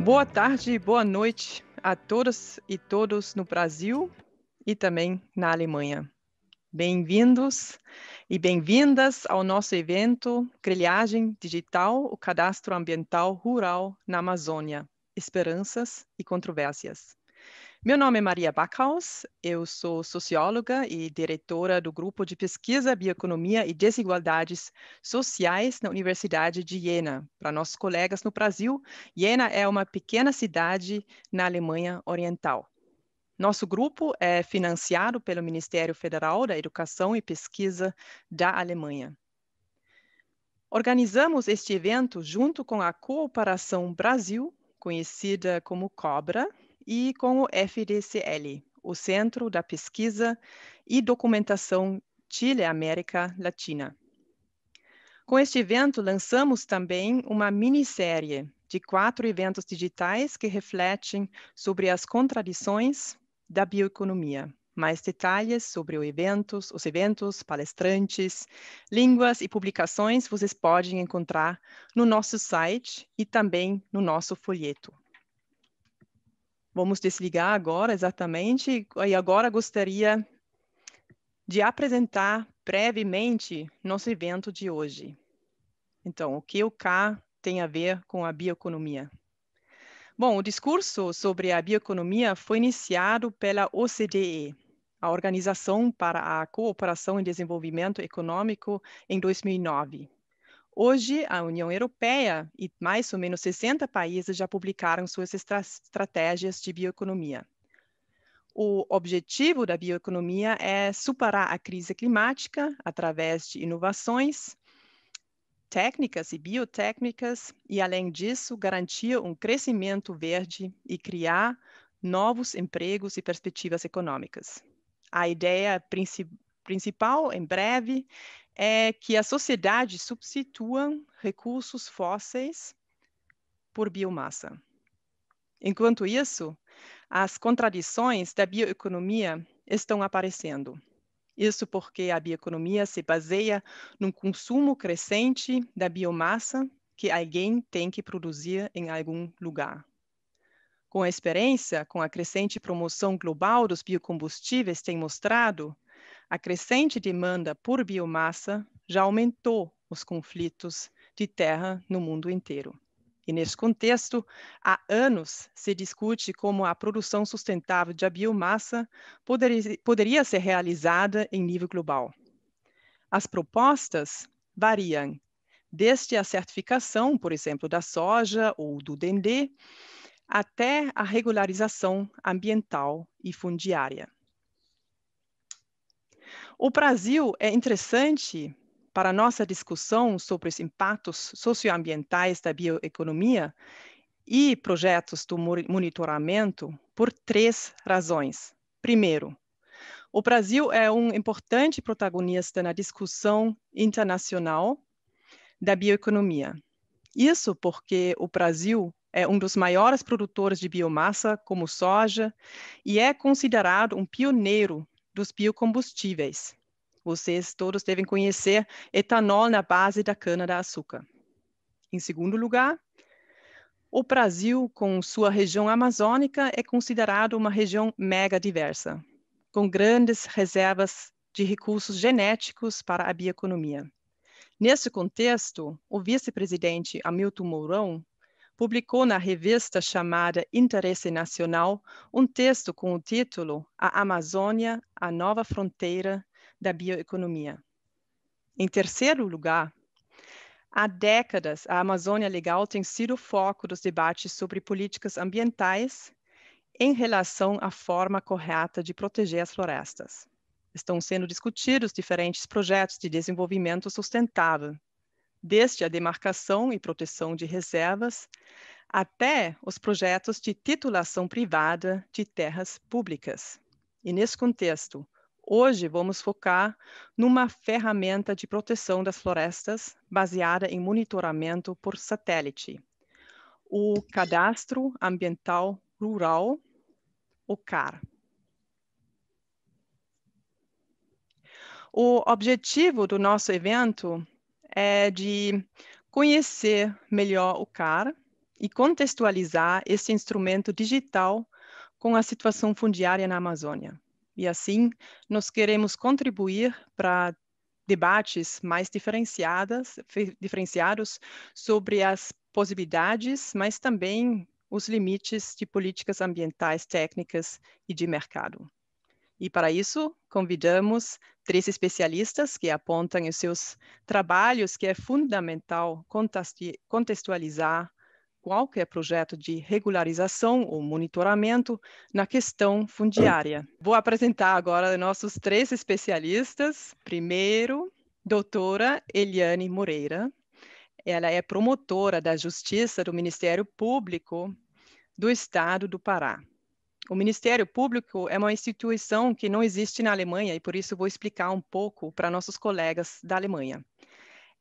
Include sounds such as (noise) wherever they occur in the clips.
Boa tarde, boa noite a todas e todos no Brasil e também na Alemanha. Bem-vindos e bem-vindas ao nosso evento Grilhagem Digital, o Cadastro Ambiental Rural na Amazônia, Esperanças e Controvérsias. Meu nome é Maria Backhaus, eu sou socióloga e diretora do Grupo de Pesquisa Bioeconomia e Desigualdades Sociais na Universidade de Jena. Para nossos colegas no Brasil, Jena é uma pequena cidade na Alemanha Oriental. Nosso grupo é financiado pelo Ministério Federal da Educação e Pesquisa da Alemanha. Organizamos este evento junto com a Cooperação Brasil, conhecida como COBRA, e com o FDCL, o Centro da Pesquisa e Documentação Chile-América Latina. Com este evento, lançamos também uma minissérie de quatro eventos digitais que refletem sobre as contradições da bioeconomia. Mais detalhes sobre eventos, os eventos, palestrantes, línguas e publicações vocês podem encontrar no nosso site e também no nosso folheto. Vamos desligar agora exatamente e agora gostaria de apresentar brevemente nosso evento de hoje. Então, o que o K tem a ver com a bioeconomia? Bom, o discurso sobre a bioeconomia foi iniciado pela OCDE, a Organização para a Cooperação e Desenvolvimento Econômico, em 2009. Hoje, a União Europeia e mais ou menos 60 países já publicaram suas estratégias de bioeconomia. O objetivo da bioeconomia é superar a crise climática através de inovações, técnicas e biotécnicas e, além disso, garantir um crescimento verde e criar novos empregos e perspectivas econômicas. A ideia princi principal, em breve, é que a sociedade substitua recursos fósseis por biomassa. Enquanto isso, as contradições da bioeconomia estão aparecendo. Isso porque a bioeconomia se baseia num consumo crescente da biomassa que alguém tem que produzir em algum lugar. Com a experiência, com a crescente promoção global dos biocombustíveis, tem mostrado a crescente demanda por biomassa já aumentou os conflitos de terra no mundo inteiro. E nesse contexto, há anos se discute como a produção sustentável de biomassa poderia, poderia ser realizada em nível global. As propostas variam, desde a certificação, por exemplo, da soja ou do dendê, até a regularização ambiental e fundiária. O Brasil é interessante para nossa discussão sobre os impactos socioambientais da bioeconomia e projetos do monitoramento por três razões. Primeiro, o Brasil é um importante protagonista na discussão internacional da bioeconomia. Isso porque o Brasil é um dos maiores produtores de biomassa, como soja, e é considerado um pioneiro dos biocombustíveis. Vocês todos devem conhecer etanol na base da cana-de-açúcar. Em segundo lugar, o Brasil, com sua região amazônica, é considerado uma região mega diversa, com grandes reservas de recursos genéticos para a bioeconomia. Nesse contexto, o vice-presidente Hamilton Mourão publicou na revista chamada Interesse Nacional um texto com o título A Amazônia, a Nova Fronteira da bioeconomia. Em terceiro lugar, há décadas a Amazônia Legal tem sido o foco dos debates sobre políticas ambientais em relação à forma correta de proteger as florestas. Estão sendo discutidos diferentes projetos de desenvolvimento sustentável, desde a demarcação e proteção de reservas até os projetos de titulação privada de terras públicas. E nesse contexto, Hoje vamos focar numa ferramenta de proteção das florestas baseada em monitoramento por satélite, o Cadastro Ambiental Rural, o CAR. O objetivo do nosso evento é de conhecer melhor o CAR e contextualizar esse instrumento digital com a situação fundiária na Amazônia. E assim, nós queremos contribuir para debates mais diferenciadas, diferenciados sobre as possibilidades, mas também os limites de políticas ambientais técnicas e de mercado. E para isso, convidamos três especialistas que apontam os seus trabalhos, que é fundamental contextualizar qualquer projeto de regularização ou monitoramento na questão fundiária. Vou apresentar agora nossos três especialistas. Primeiro, doutora Eliane Moreira. Ela é promotora da Justiça do Ministério Público do Estado do Pará. O Ministério Público é uma instituição que não existe na Alemanha e por isso vou explicar um pouco para nossos colegas da Alemanha.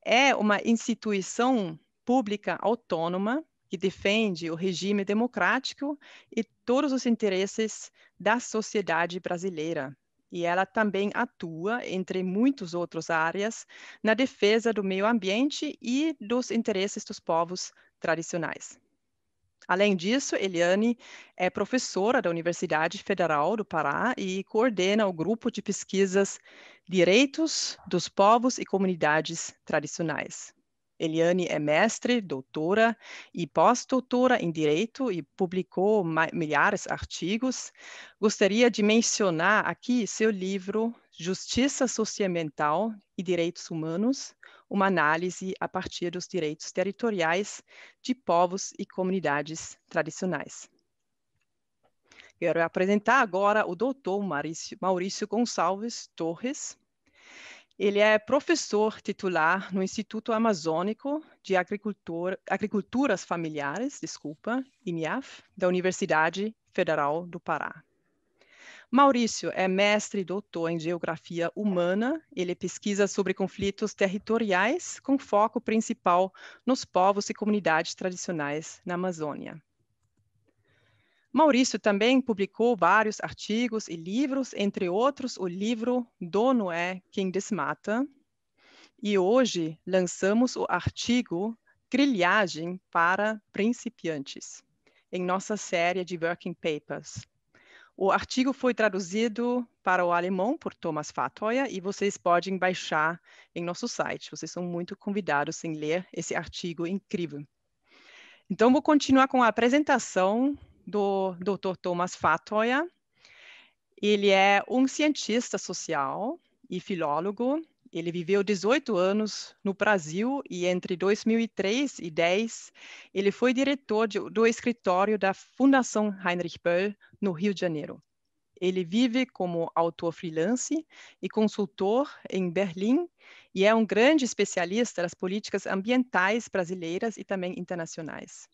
É uma instituição pública autônoma que defende o regime democrático e todos os interesses da sociedade brasileira. E ela também atua, entre muitas outras áreas, na defesa do meio ambiente e dos interesses dos povos tradicionais. Além disso, Eliane é professora da Universidade Federal do Pará e coordena o grupo de pesquisas Direitos dos Povos e Comunidades Tradicionais. Eliane é mestre, doutora e pós-doutora em Direito e publicou milhares de artigos. Gostaria de mencionar aqui seu livro Justiça Socioambiental e Direitos Humanos, uma análise a partir dos direitos territoriais de povos e comunidades tradicionais. Quero apresentar agora o doutor Maurício Gonçalves Torres, ele é professor titular no Instituto Amazônico de Agriculturas Familiares, desculpa, INIAF, da Universidade Federal do Pará. Maurício é mestre e doutor em Geografia Humana. Ele pesquisa sobre conflitos territoriais, com foco principal nos povos e comunidades tradicionais na Amazônia. Maurício também publicou vários artigos e livros, entre outros o livro Dono é quem desmata. E hoje lançamos o artigo Grilhagem para principiantes, em nossa série de working papers. O artigo foi traduzido para o alemão por Thomas Fatoya e vocês podem baixar em nosso site. Vocês são muito convidados em ler esse artigo incrível. Então, vou continuar com a apresentação do Dr. Thomas Fatoia. Ele é um cientista social e filólogo. Ele viveu 18 anos no Brasil e entre 2003 e 10 ele foi diretor de, do escritório da Fundação Heinrich Böll no Rio de Janeiro. Ele vive como autor freelance e consultor em Berlim e é um grande especialista das políticas ambientais brasileiras e também internacionais.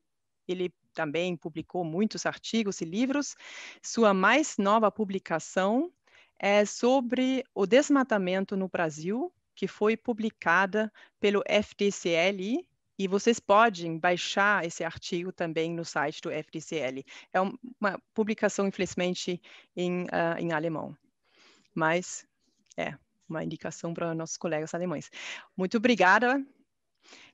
Ele também publicou muitos artigos e livros. Sua mais nova publicação é sobre o desmatamento no Brasil, que foi publicada pelo FDCL, e vocês podem baixar esse artigo também no site do FDCL. É uma publicação, infelizmente, em, uh, em alemão. Mas é uma indicação para nossos colegas alemães. Muito obrigada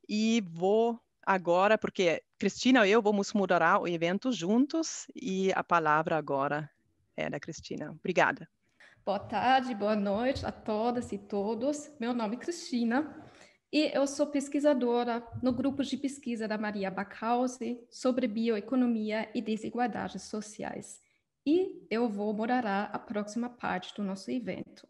e vou agora, porque Cristina e eu vamos moderar o evento juntos e a palavra agora é da Cristina. Obrigada. Boa tarde, boa noite a todas e todos. Meu nome é Cristina e eu sou pesquisadora no grupo de pesquisa da Maria Backhause sobre bioeconomia e desigualdades sociais. E eu vou moderar a próxima parte do nosso evento.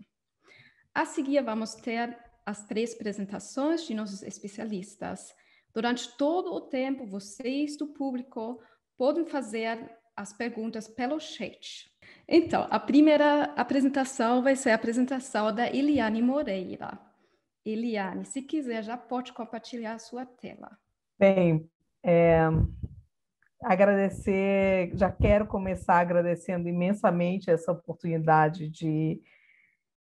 A seguir, vamos ter as três apresentações de nossos especialistas. Durante todo o tempo, vocês do público podem fazer as perguntas pelo chat. Então, a primeira apresentação vai ser a apresentação da Eliane Moreira. Eliane, se quiser, já pode compartilhar a sua tela. Bem, é, agradecer, já quero começar agradecendo imensamente essa oportunidade de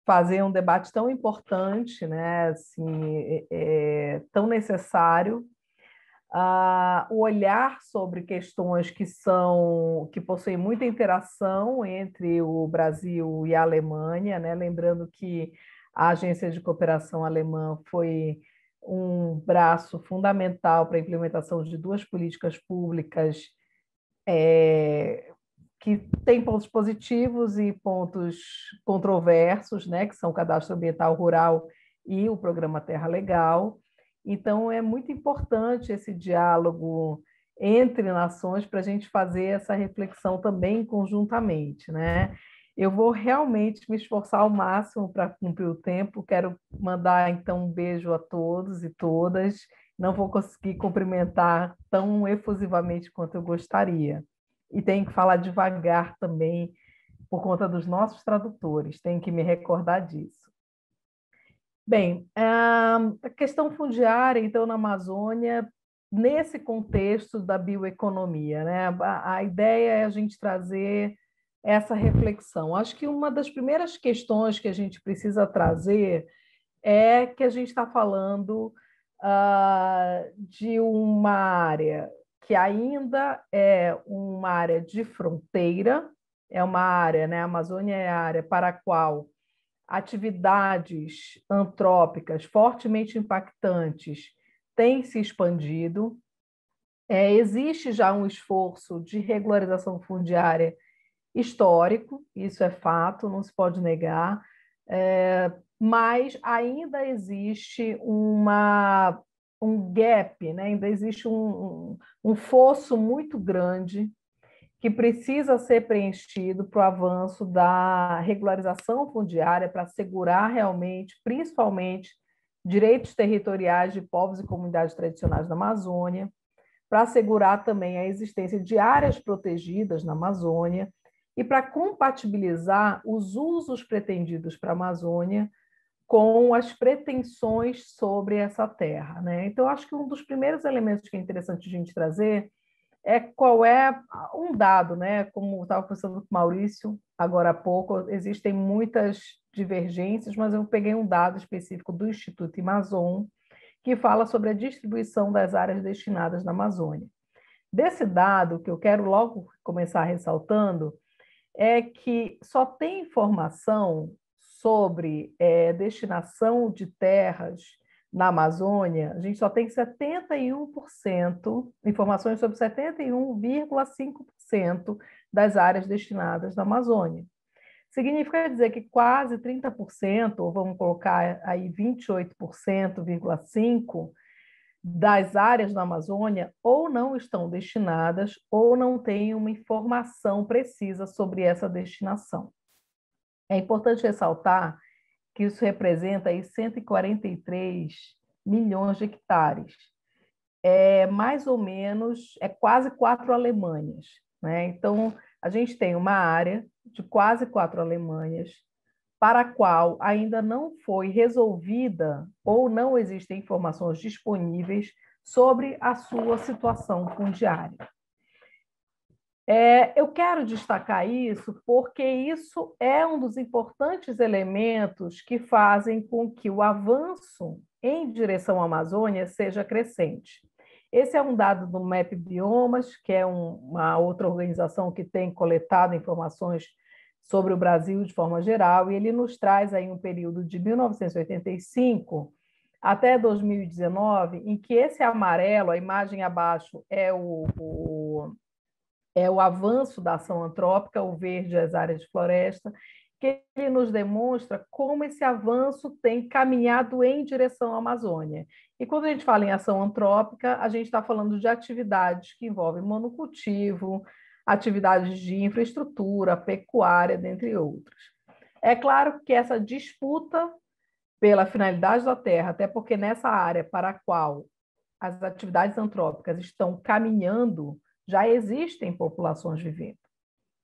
fazer um debate tão importante, né, assim, é, é, tão necessário ah, o olhar sobre questões que são que possuem muita interação entre o Brasil e a Alemanha, né? lembrando que a Agência de Cooperação Alemã foi um braço fundamental para a implementação de duas políticas públicas é, que têm pontos positivos e pontos controversos, né? que são o Cadastro Ambiental Rural e o Programa Terra Legal. Então, é muito importante esse diálogo entre nações para a gente fazer essa reflexão também conjuntamente, né? Eu vou realmente me esforçar ao máximo para cumprir o tempo. Quero mandar então um beijo a todos e todas. Não vou conseguir cumprimentar tão efusivamente quanto eu gostaria. E tenho que falar devagar também por conta dos nossos tradutores. Tenho que me recordar disso. Bem, eh, a questão fundiária, então, na Amazônia, nesse contexto da bioeconomia, né? A, ideia é a gente trazer essa reflexão. Acho que uma das primeiras questões que a gente precisa trazer é que a gente está falando uh, de uma área que ainda é uma área de fronteira, é uma área, né? A Amazônia é a área para a qual atividades antrópicas fortemente impactantes têm se expandido. É, existe já um esforço de regularização fundiária histórico, isso é fato, não se pode negar, é, mas ainda existe uma, um gap, né? ainda existe um, um, um fosso muito grande que precisa ser preenchido para o avanço da regularização fundiária, para assegurar realmente, principalmente, direitos territoriais de povos e comunidades tradicionais da Amazônia, para assegurar também a existência de áreas protegidas na Amazônia e para compatibilizar os usos pretendidos para a Amazônia com as pretensões sobre essa terra. Né? Então, acho que um dos primeiros elementos que é interessante a gente trazer é qual é um dado, né? Como estava conversando com o Maurício agora há pouco, existem muitas divergências, mas eu peguei um dado específico do Instituto Amazon que fala sobre a distribuição das áreas destinadas na Amazônia. Desse dado, que eu quero logo começar ressaltando, é que só tem informação sobre é, destinação de terras na Amazônia, a gente só tem 71%, informações sobre 71,5% das áreas destinadas na Amazônia. Significa dizer que quase 30%, ou vamos colocar aí 28,5% das áreas da Amazônia ou não estão destinadas ou não têm uma informação precisa sobre essa destinação. É importante ressaltar que isso representa aí 143 milhões de hectares. É mais ou menos, é quase quatro Alemanhas. Né? Então, a gente tem uma área de quase quatro Alemanhas para a qual ainda não foi resolvida ou não existem informações disponíveis sobre a sua situação fundiária. É, eu quero destacar isso porque isso é um dos importantes elementos que fazem com que o avanço em direção à Amazônia seja crescente. Esse é um dado do MEP Biomas, que é um, uma outra organização que tem coletado informações sobre o Brasil de forma geral, e ele nos traz aí um período de 1985 até 2019, em que esse amarelo, a imagem abaixo é o, o é o avanço da ação antrópica, o verde as áreas de floresta, que ele nos demonstra como esse avanço tem caminhado em direção à Amazônia. E quando a gente fala em ação antrópica, a gente está falando de atividades que envolvem monocultivo, atividades de infraestrutura, pecuária, dentre outras. É claro que essa disputa pela finalidade da terra, até porque nessa área para a qual as atividades antrópicas estão caminhando, já existem populações vivendo.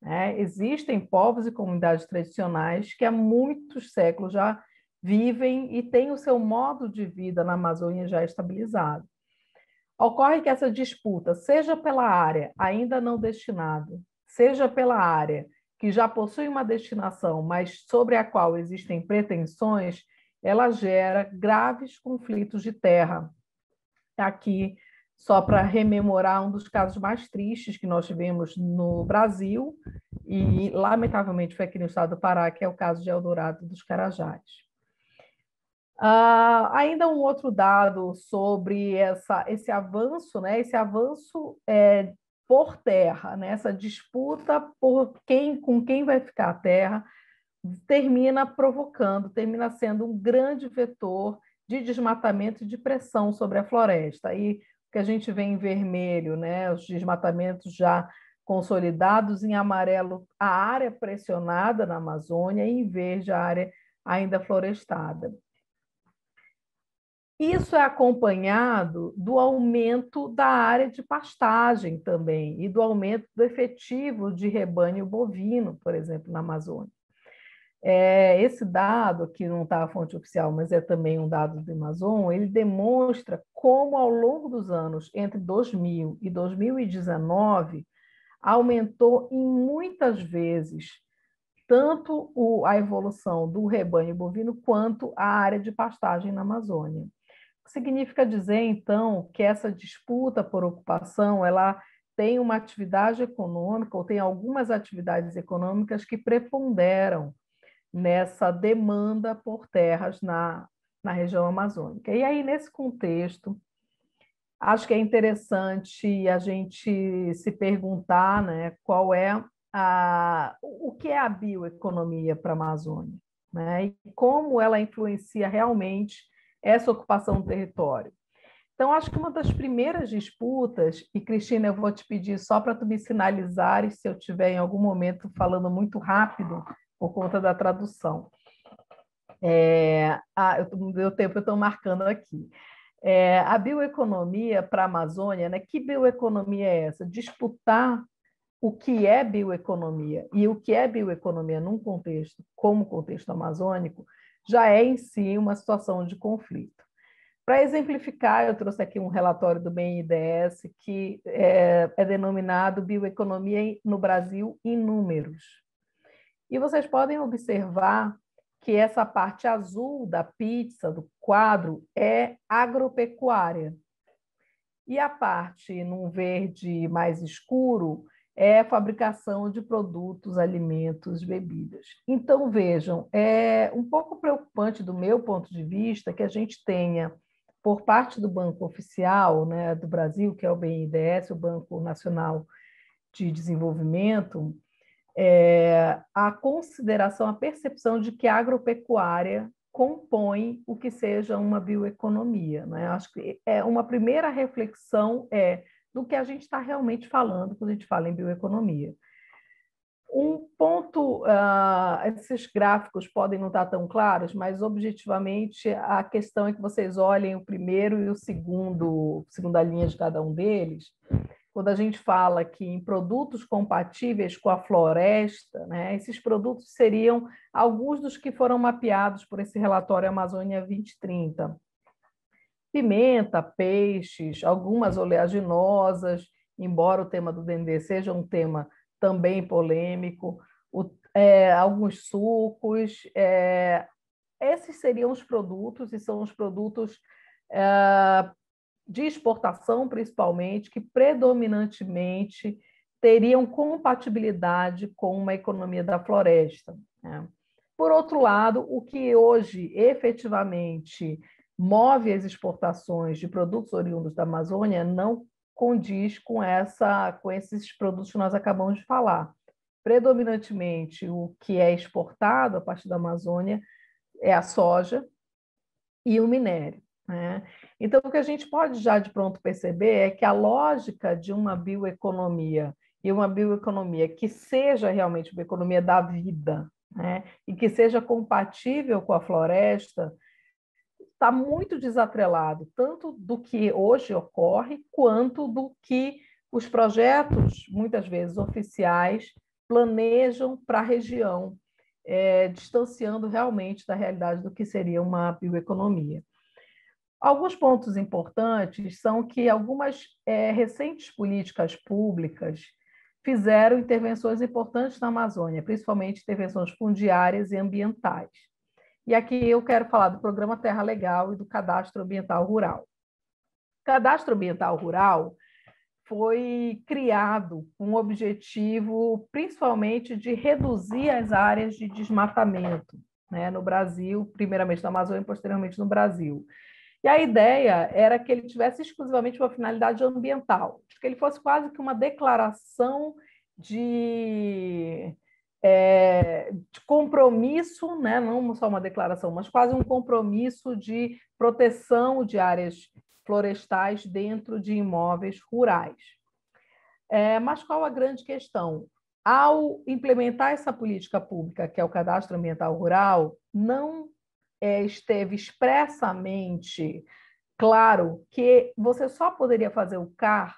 Né? Existem povos e comunidades tradicionais que há muitos séculos já vivem e têm o seu modo de vida na Amazônia já estabilizado. Ocorre que essa disputa, seja pela área ainda não destinada, seja pela área que já possui uma destinação, mas sobre a qual existem pretensões, ela gera graves conflitos de terra. Aqui só para rememorar um dos casos mais tristes que nós tivemos no Brasil e, lamentavelmente, foi aqui no estado do Pará, que é o caso de Eldorado dos Carajás. Uh, ainda um outro dado sobre essa, esse avanço, né? Esse avanço é, por terra, né? essa disputa por quem, com quem vai ficar a terra, termina provocando, termina sendo um grande vetor de desmatamento e de pressão sobre a floresta. E que a gente vê em vermelho, né? Os desmatamentos já consolidados, em amarelo a área pressionada na Amazônia e em verde a área ainda florestada. Isso é acompanhado do aumento da área de pastagem também e do aumento do efetivo de rebanho bovino, por exemplo, na Amazônia. É, esse dado, que não está a fonte oficial, mas é também um dado do Amazon, ele demonstra como, ao longo dos anos, entre 2000 e 2019, aumentou em muitas vezes tanto o, a evolução do rebanho bovino quanto a área de pastagem na Amazônia. Significa dizer, então, que essa disputa por ocupação, ela tem uma atividade econômica ou tem algumas atividades econômicas que preponderam nessa demanda por terras na, na região amazônica. E aí, nesse contexto, acho que é interessante a gente se perguntar né, qual é a, o que é a bioeconomia para a Amazônia né, e como ela influencia realmente essa ocupação do território. Então, acho que uma das primeiras disputas, e Cristina, eu vou te pedir só para tu me sinalizares se eu estiver em algum momento falando muito rápido, por conta da tradução. É, ah, eu, não deu tempo, eu estou marcando aqui. É, a bioeconomia para a Amazônia, né? que bioeconomia é essa? Disputar o que é bioeconomia e o que é bioeconomia num contexto como o contexto amazônico já é em si uma situação de conflito. Para exemplificar, eu trouxe aqui um relatório do BNDES que é, é denominado Bioeconomia no Brasil em Números. E vocês podem observar que essa parte azul da pizza, do quadro, é agropecuária. E a parte num verde mais escuro é fabricação de produtos, alimentos, bebidas. Então, vejam, é um pouco preocupante do meu ponto de vista que a gente tenha, por parte do Banco Oficial né, do Brasil, que é o BNDES, o Banco Nacional de Desenvolvimento, é, a consideração, a percepção de que a agropecuária compõe o que seja uma bioeconomia. Né? Acho que é uma primeira reflexão é do que a gente está realmente falando quando a gente fala em bioeconomia. Um ponto, uh, esses gráficos podem não estar tá tão claros, mas objetivamente a questão é que vocês olhem o primeiro e o segundo, segunda linha de cada um deles, quando a gente fala que em produtos compatíveis com a floresta, né, esses produtos seriam alguns dos que foram mapeados por esse relatório Amazônia 2030. Pimenta, peixes, algumas oleaginosas, embora o tema do DND seja um tema também polêmico, o, é, alguns sucos, é, esses seriam os produtos e são os produtos é, de exportação, principalmente, que predominantemente teriam compatibilidade com uma economia da floresta. Né? Por outro lado, o que hoje efetivamente move as exportações de produtos oriundos da Amazônia não condiz com essa com esses produtos que nós acabamos de falar. Predominantemente o que é exportado a partir da Amazônia é a soja e o minério. Né? Então, o que a gente pode já de pronto perceber é que a lógica de uma bioeconomia e uma bioeconomia que seja realmente uma economia da vida né? e que seja compatível com a floresta está muito desatrelado, tanto do que hoje ocorre, quanto do que os projetos, muitas vezes oficiais, planejam para a região, é, distanciando realmente da realidade do que seria uma bioeconomia. Alguns pontos importantes são que algumas é, recentes políticas públicas fizeram intervenções importantes na Amazônia, principalmente intervenções fundiárias e ambientais. E aqui eu quero falar do programa Terra Legal e do Cadastro Ambiental Rural. O Cadastro Ambiental Rural foi criado com o objetivo principalmente de reduzir as áreas de desmatamento né, no Brasil, primeiramente na Amazônia e posteriormente no Brasil. E a ideia era que ele tivesse exclusivamente uma finalidade ambiental, que ele fosse quase que uma declaração de, é, de compromisso, né? não só uma declaração, mas quase um compromisso de proteção de áreas florestais dentro de imóveis rurais. É, mas qual a grande questão? Ao implementar essa política pública, que é o cadastro ambiental rural, não é, esteve expressamente claro que você só poderia fazer o CAR,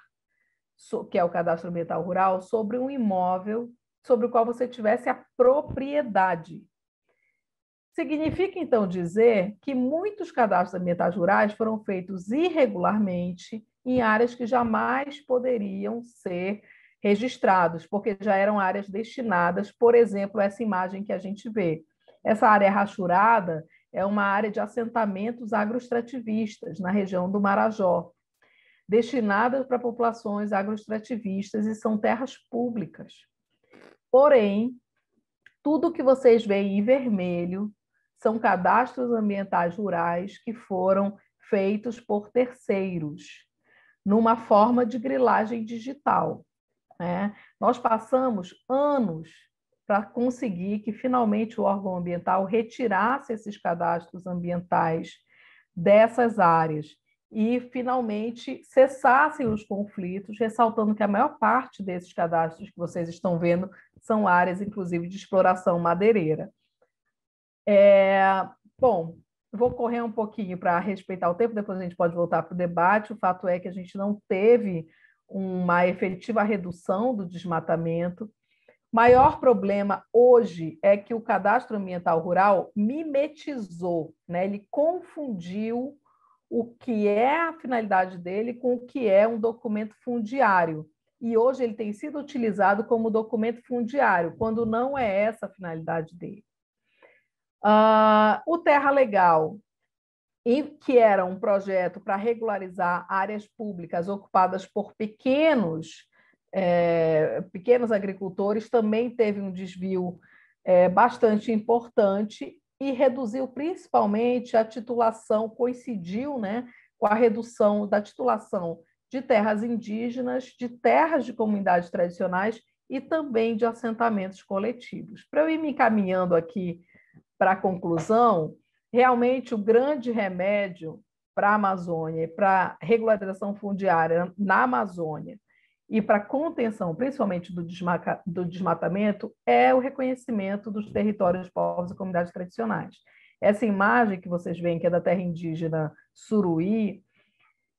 que é o Cadastro Ambiental Rural, sobre um imóvel sobre o qual você tivesse a propriedade. Significa, então, dizer que muitos cadastros ambientais rurais foram feitos irregularmente em áreas que jamais poderiam ser registrados, porque já eram áreas destinadas, por exemplo, essa imagem que a gente vê. Essa área é rachurada é uma área de assentamentos agroextrativistas na região do Marajó, destinada para populações agroextrativistas e são terras públicas. Porém, tudo que vocês veem em vermelho são cadastros ambientais rurais que foram feitos por terceiros, numa forma de grilagem digital. Né? Nós passamos anos para conseguir que finalmente o órgão ambiental retirasse esses cadastros ambientais dessas áreas e finalmente cessassem os conflitos, ressaltando que a maior parte desses cadastros que vocês estão vendo são áreas, inclusive, de exploração madeireira. É, bom, vou correr um pouquinho para respeitar o tempo, depois a gente pode voltar para o debate. O fato é que a gente não teve uma efetiva redução do desmatamento maior problema hoje é que o cadastro ambiental rural mimetizou, né? ele confundiu o que é a finalidade dele com o que é um documento fundiário. E hoje ele tem sido utilizado como documento fundiário, quando não é essa a finalidade dele. Uh, o Terra Legal, que era um projeto para regularizar áreas públicas ocupadas por pequenos é, pequenos agricultores também teve um desvio é, bastante importante e reduziu principalmente a titulação, coincidiu né, com a redução da titulação de terras indígenas, de terras de comunidades tradicionais e também de assentamentos coletivos. Para eu ir me encaminhando aqui para a conclusão, realmente o grande remédio para a Amazônia e para a regularização fundiária na Amazônia e para contenção, principalmente do, desmaca, do, desmatamento, é o reconhecimento dos territórios povos e comunidades tradicionais. Essa imagem que vocês veem, que é da terra indígena Suruí,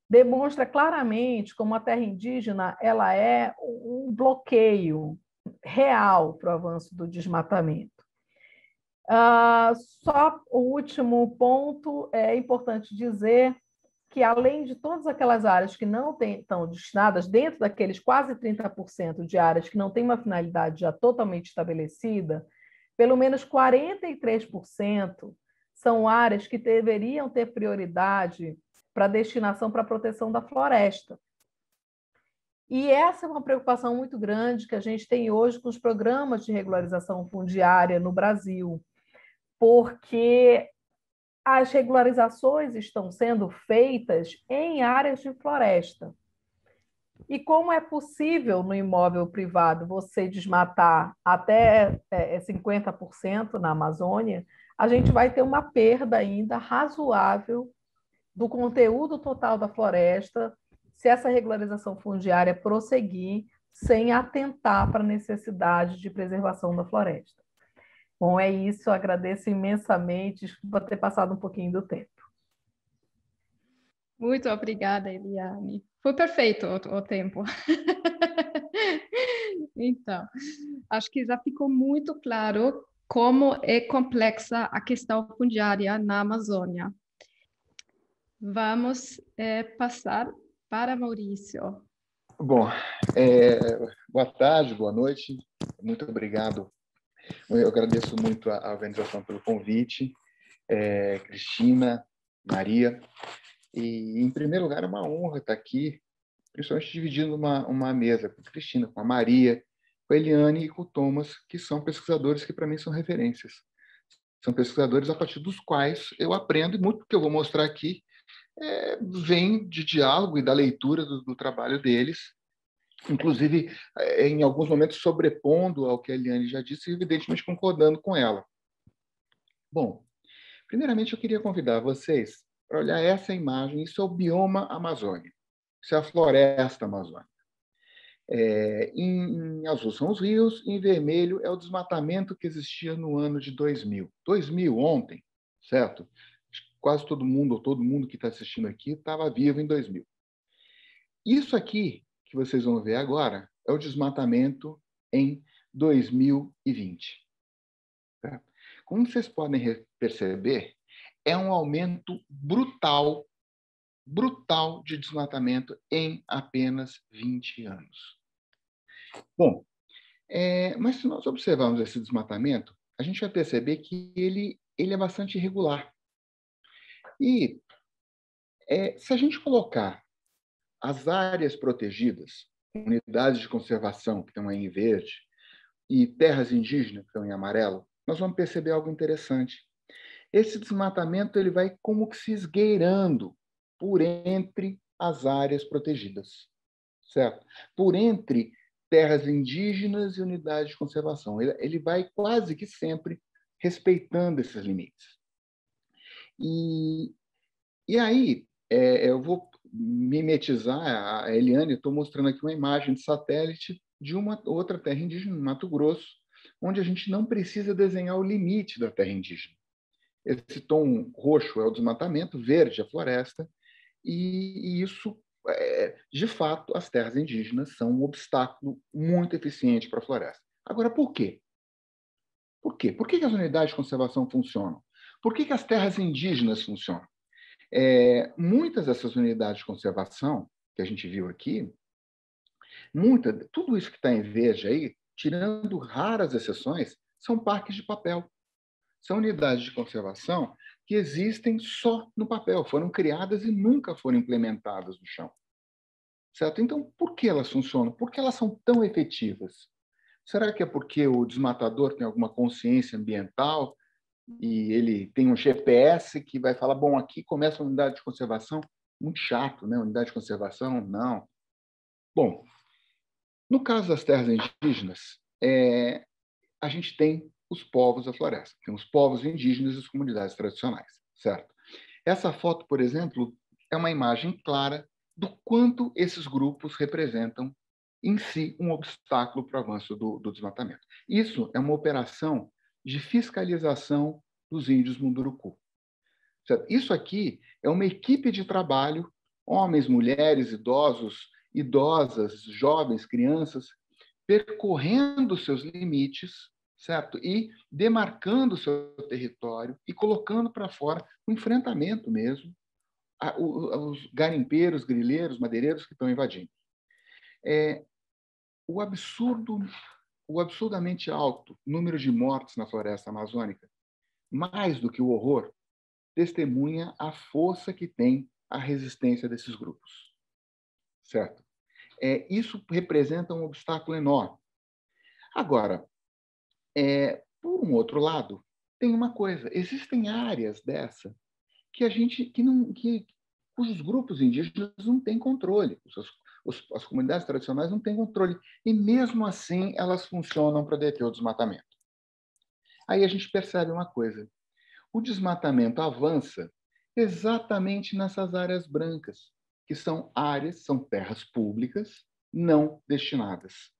demonstra claramente como a terra indígena ela é um bloqueio real para o avanço do desmatamento. Ah, só o último ponto é importante dizer que, além de todas aquelas áreas que não tem, estão destinadas, dentro daqueles quase 30% de áreas que não têm uma finalidade já totalmente estabelecida, pelo menos 43% são áreas que deveriam ter prioridade para destinação para a proteção da floresta. E essa é uma preocupação muito grande que a gente tem hoje com os programas de regularização fundiária no Brasil, porque as regularizações estão sendo feitas em áreas de floresta. E como é possível no imóvel privado você desmatar até 50% é, é, na Amazônia, a gente vai ter uma perda ainda razoável do conteúdo total da floresta se essa regularização fundiária prosseguir sem atentar para a necessidade de preservação da floresta. Bom, é isso. Agradeço imensamente. Desculpa ter passado um pouquinho do tempo. Muito obrigada, Eliane. Foi perfeito o, o tempo. (laughs) então, acho que já ficou muito claro como é complexa a questão fundiária na Amazônia. Vamos é, passar para Maurício. Bom, é, boa tarde, boa noite. Muito obrigado eu agradeço muito a, organização pelo convite, é, Cristina, Maria. E, em primeiro lugar, é uma honra estar aqui, principalmente dividindo uma, uma mesa com a Cristina, com a Maria, com a Eliane e com o Thomas, que são pesquisadores que, para mim, são referências. São pesquisadores a partir dos quais eu aprendo, e muito que eu vou mostrar aqui é, vem de diálogo e da leitura do, do trabalho deles, inclusive eh, em alguns momentos sobrepondo ao que a Eliane já disse e evidentemente concordando com ela. Bom, primeiramente eu queria convidar vocês para olhar essa imagem, isso é o bioma Amazônia, isso é a floresta amazônica. É, em, em, azul são os rios, em vermelho é o desmatamento que existia no ano de 2000. 2000, ontem, certo? Quase todo mundo, ou todo mundo que está assistindo aqui, estava vivo em 2000. Isso aqui que vocês vão ver agora é o desmatamento em 2020. Tá? Como vocês podem perceber, é um aumento brutal, brutal de desmatamento em apenas 20 anos. Bom, é, mas se nós observarmos esse desmatamento, a gente vai perceber que ele, ele é bastante irregular. E é, se a gente colocar as áreas protegidas, unidades de conservação, que estão em verde, e terras indígenas, que estão em amarelo, nós vamos perceber algo interessante. Esse desmatamento ele vai como que se esgueirando por entre as áreas protegidas, certo? Por entre terras indígenas e unidades de conservação. Ele, ele vai quase que sempre respeitando esses limites. E, e aí, é, eu vou mimetizar, a Eliane, estou mostrando aqui uma imagem de satélite de uma outra terra indígena, no Mato Grosso, onde a gente não precisa desenhar o limite da terra indígena. Esse tom roxo é o desmatamento, verde é a floresta, e, e isso, é, de fato, as terras indígenas são um obstáculo muito eficiente para a floresta. Agora, por quê? Por quê? Por que, que as unidades de conservação funcionam? Por que, que as terras indígenas funcionam? É, muitas dessas unidades de conservação que a gente viu aqui, muita, tudo isso que está em veja aí, tirando raras exceções, são parques de papel. São unidades de conservação que existem só no papel, foram criadas e nunca foram implementadas no chão. Certo? Então, por que elas funcionam? Por que elas são tão efetivas? Será que é porque o desmatador tem alguma consciência ambiental? e ele tem um GPS que vai falar, bom, aqui começa a unidade de conservação, muito chato, né? Unidade de conservação, não. Bom, no caso das terras indígenas, é, a gente tem os povos da floresta, tem os povos indígenas e as comunidades tradicionais, certo? Essa foto, por exemplo, é uma imagem clara do quanto esses grupos representam em si um obstáculo para o avanço do, do desmatamento. Isso é uma operação de fiscalização dos índios Munduruku. Certo? Isso aqui é uma equipe de trabalho, homens, mulheres, idosos, idosas, jovens, crianças, percorrendo seus limites, certo? E demarcando seu território e colocando para fora o um enfrentamento mesmo a, os garimpeiros, grileiros, madeireiros que estão invadindo. É, o absurdo o absurdamente alto número de mortes na floresta amazônica, mais do que o horror, testemunha a força que tem a resistência desses grupos. Certo? É, isso representa um obstáculo enorme. Agora, é, por um outro lado, tem uma coisa: existem áreas dessa que a gente que não que, cujos grupos indígenas não têm controle, os seus, os, as comunidades tradicionais não têm controle. E mesmo assim, elas funcionam para deter o desmatamento. Aí a gente percebe uma coisa: o desmatamento avança exatamente nessas áreas brancas, que são áreas, são terras públicas não destinadas.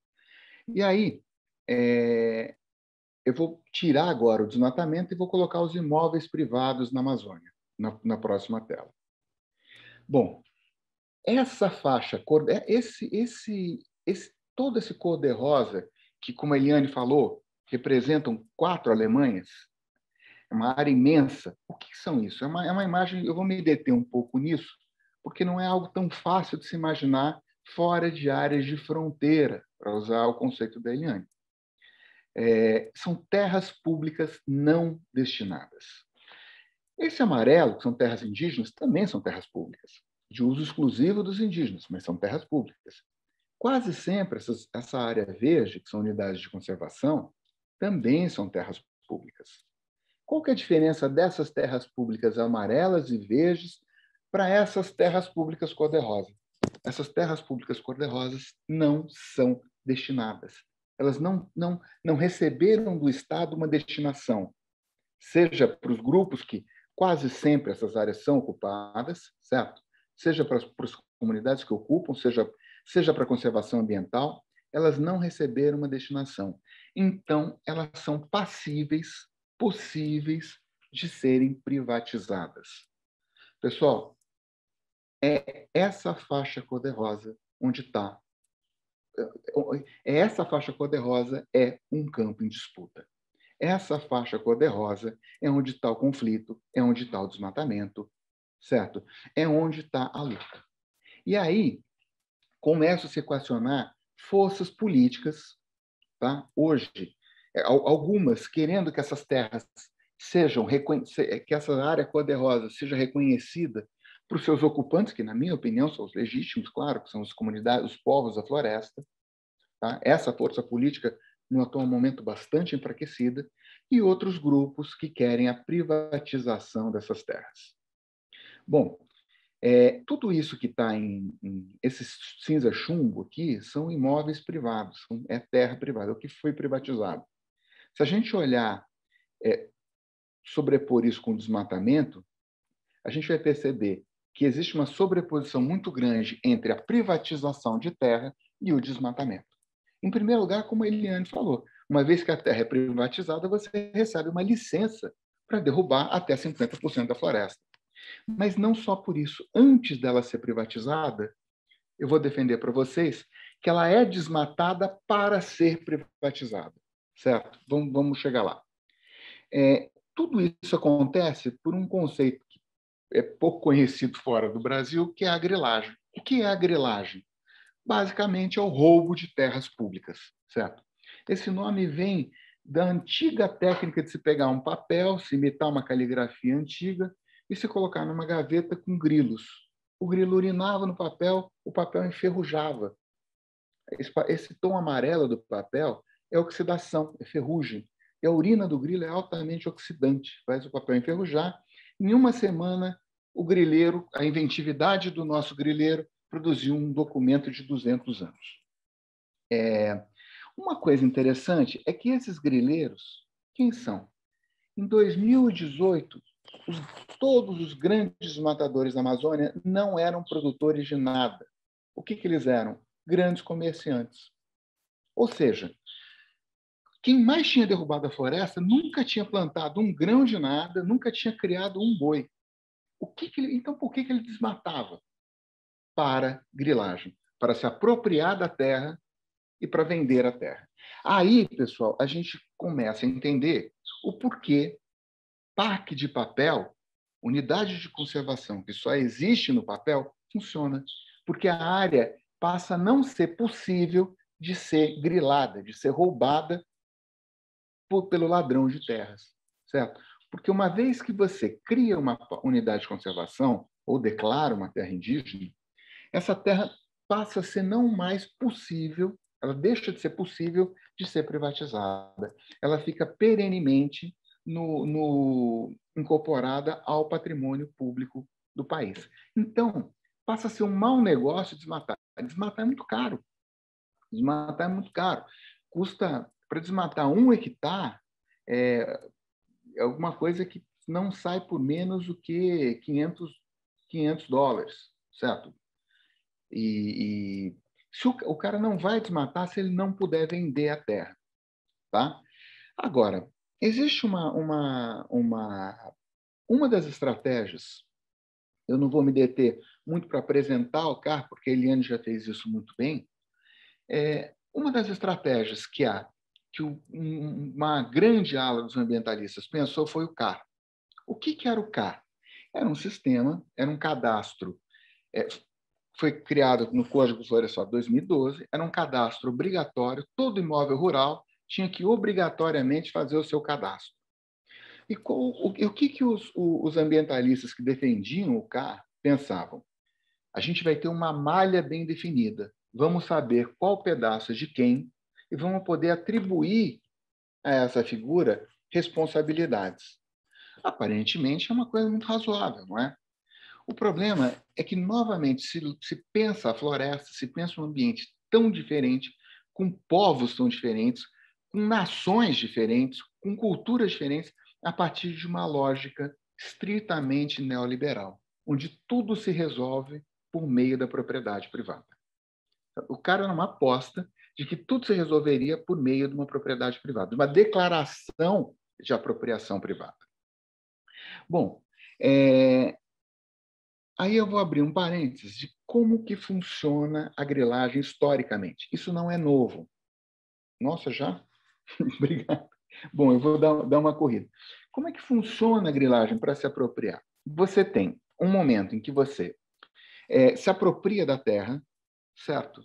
E aí, é, eu vou tirar agora o desmatamento e vou colocar os imóveis privados na Amazônia, na, na próxima tela. Bom, essa faixa, cor, é, esse, esse, esse, todo esse cor-de-rosa, que, como a Eliane falou, representam quatro Alemanhas, é uma área imensa. O que são isso? É uma, é uma imagem, eu vou me deter um pouco nisso, porque não é algo tão fácil de se imaginar fora de áreas de fronteira, para usar o conceito da Eliane. É, são terras públicas não destinadas. Esse amarelo, que são terras indígenas, também são terras públicas de uso exclusivo dos indígenas, mas são terras públicas. Quase sempre, essas, essa área verde, que são unidades de conservação, também são terras públicas. Qual que é a diferença dessas terras públicas amarelas e verdes para essas terras públicas cor-de-rosa? Essas terras públicas cor-de-rosas não são destinadas. Elas não, não, não receberam do Estado uma destinação, seja para os grupos que quase sempre essas áreas são ocupadas, certo? seja para, para as comunidades que ocupam, seja, seja para a conservação ambiental, elas não receberam uma destinação. Então, elas são passíveis, possíveis de serem privatizadas. Pessoal, é essa faixa cor-de-rosa onde está. É, é essa faixa cor-de-rosa é um campo em disputa. Essa faixa cor-de-rosa é onde está o conflito, é onde está o desmatamento, certo? É onde está a luta. E aí começa a se equacionar forças políticas, tá? Hoje, é, algumas querendo que essas terras sejam é, que essa área cor-de-rosa seja reconhecida para os seus ocupantes, que na minha opinião são os legítimos, claro, que são as comunidades, os povos da floresta. Tá? Essa força política no atual momento bastante enfraquecida e outros grupos que querem a privatização dessas terras. Bom, é, tudo isso que está em, em, Esse cinza chumbo aqui são imóveis privados, são, é terra privada, é o que foi privatizado. Se a gente olhar, é, sobrepor isso com o desmatamento, a gente vai perceber que existe uma sobreposição muito grande entre a privatização de terra e o desmatamento. Em primeiro lugar, como a Eliane falou, uma vez que a terra é privatizada, você recebe uma licença para derrubar até 50% da floresta. Mas não só por isso. Antes dela ser privatizada, eu vou defender para vocês que ela é desmatada para ser privatizada, certo? Vamos, vamos chegar lá. É, tudo isso acontece por um conceito que é pouco conhecido fora do Brasil, que é a grilagem. O que é a grilagem? Basicamente é o roubo de terras públicas, certo? Esse nome vem da antiga técnica de se pegar um papel, se imitar uma caligrafia antiga e se colocar numa gaveta com grilos. O grilo urinava no papel, o papel enferrujava. Esse tom amarelo do papel é oxidação, é ferrugem. E a urina do grilo é altamente oxidante, faz o papel enferrujar. Em uma semana, o grileiro, a inventividade do nosso grileiro, produziu um documento de 200 anos. É... Uma coisa interessante é que esses grileiros, quem são? Em 2018, os, todos os grandes matadores da Amazônia não eram produtores de nada. O que, que eles eram? Grandes comerciantes. Ou seja, quem mais tinha derrubado a floresta nunca tinha plantado um grão de nada, nunca tinha criado um boi. O que, que ele, então, por que, que ele desmatava? Para grilagem, para se apropriar da terra e para vender a terra. Aí, pessoal, a gente começa a entender o porquê parque de papel, unidade de conservação que só existe no papel, funciona. Porque a área passa a não ser possível de ser grilada, de ser roubada por, pelo ladrão de terras, certo? Porque uma vez que você cria uma unidade de conservação ou declara uma terra indígena, essa terra passa a ser não mais possível, ela deixa de ser possível de ser privatizada. Ela fica perenemente no, no, incorporada ao patrimônio público do país. Então, passa a ser um mau negócio desmatar. Desmatar é muito caro. Desmatar é muito caro. Custa, para desmatar um hectare, é, é alguma coisa que não sai por menos do que 500, 500 dólares, certo? E, e se o, o, cara não vai desmatar se ele não puder vender a terra, tá? Agora, Existe uma, uma, uma, uma das estratégias, eu não vou me deter muito para apresentar o CAR porque a Eliane já fez isso muito bem, é, uma das estratégias que há, que o, uma grande ala dos ambientalistas pensou foi o CAR. O que, que era o CAR? Era um sistema, era um cadastro, é, foi criado no Código Florestal 2012, era um cadastro obrigatório, todo imóvel rural tinha que obrigatoriamente fazer o seu cadastro. E qual, o, o, que, que os, os ambientalistas que defendiam o CAR pensavam? A gente vai ter uma malha bem definida. Vamos saber qual pedaço de quem e vamos poder atribuir a essa figura responsabilidades. Aparentemente é uma coisa muito razoável, não é? O problema é que, novamente, se, se pensa a floresta, se pensa um ambiente tão diferente, com povos tão diferentes, com nações diferentes, com culturas diferentes, a partir de uma lógica estritamente neoliberal, onde tudo se resolve por meio da propriedade privada. O cara não aposta de que tudo se resolveria por meio de uma propriedade privada, de uma declaração de apropriação privada. Bom, é... aí eu vou abrir um parênteses de como que funciona a grilagem historicamente. Isso não é novo. Nossa, já? (laughs) Obrigado. Bom, eu vou dar, dar uma corrida. Como é que funciona a grilagem para se apropriar? Você tem um momento em que você é, se apropria da terra, certo?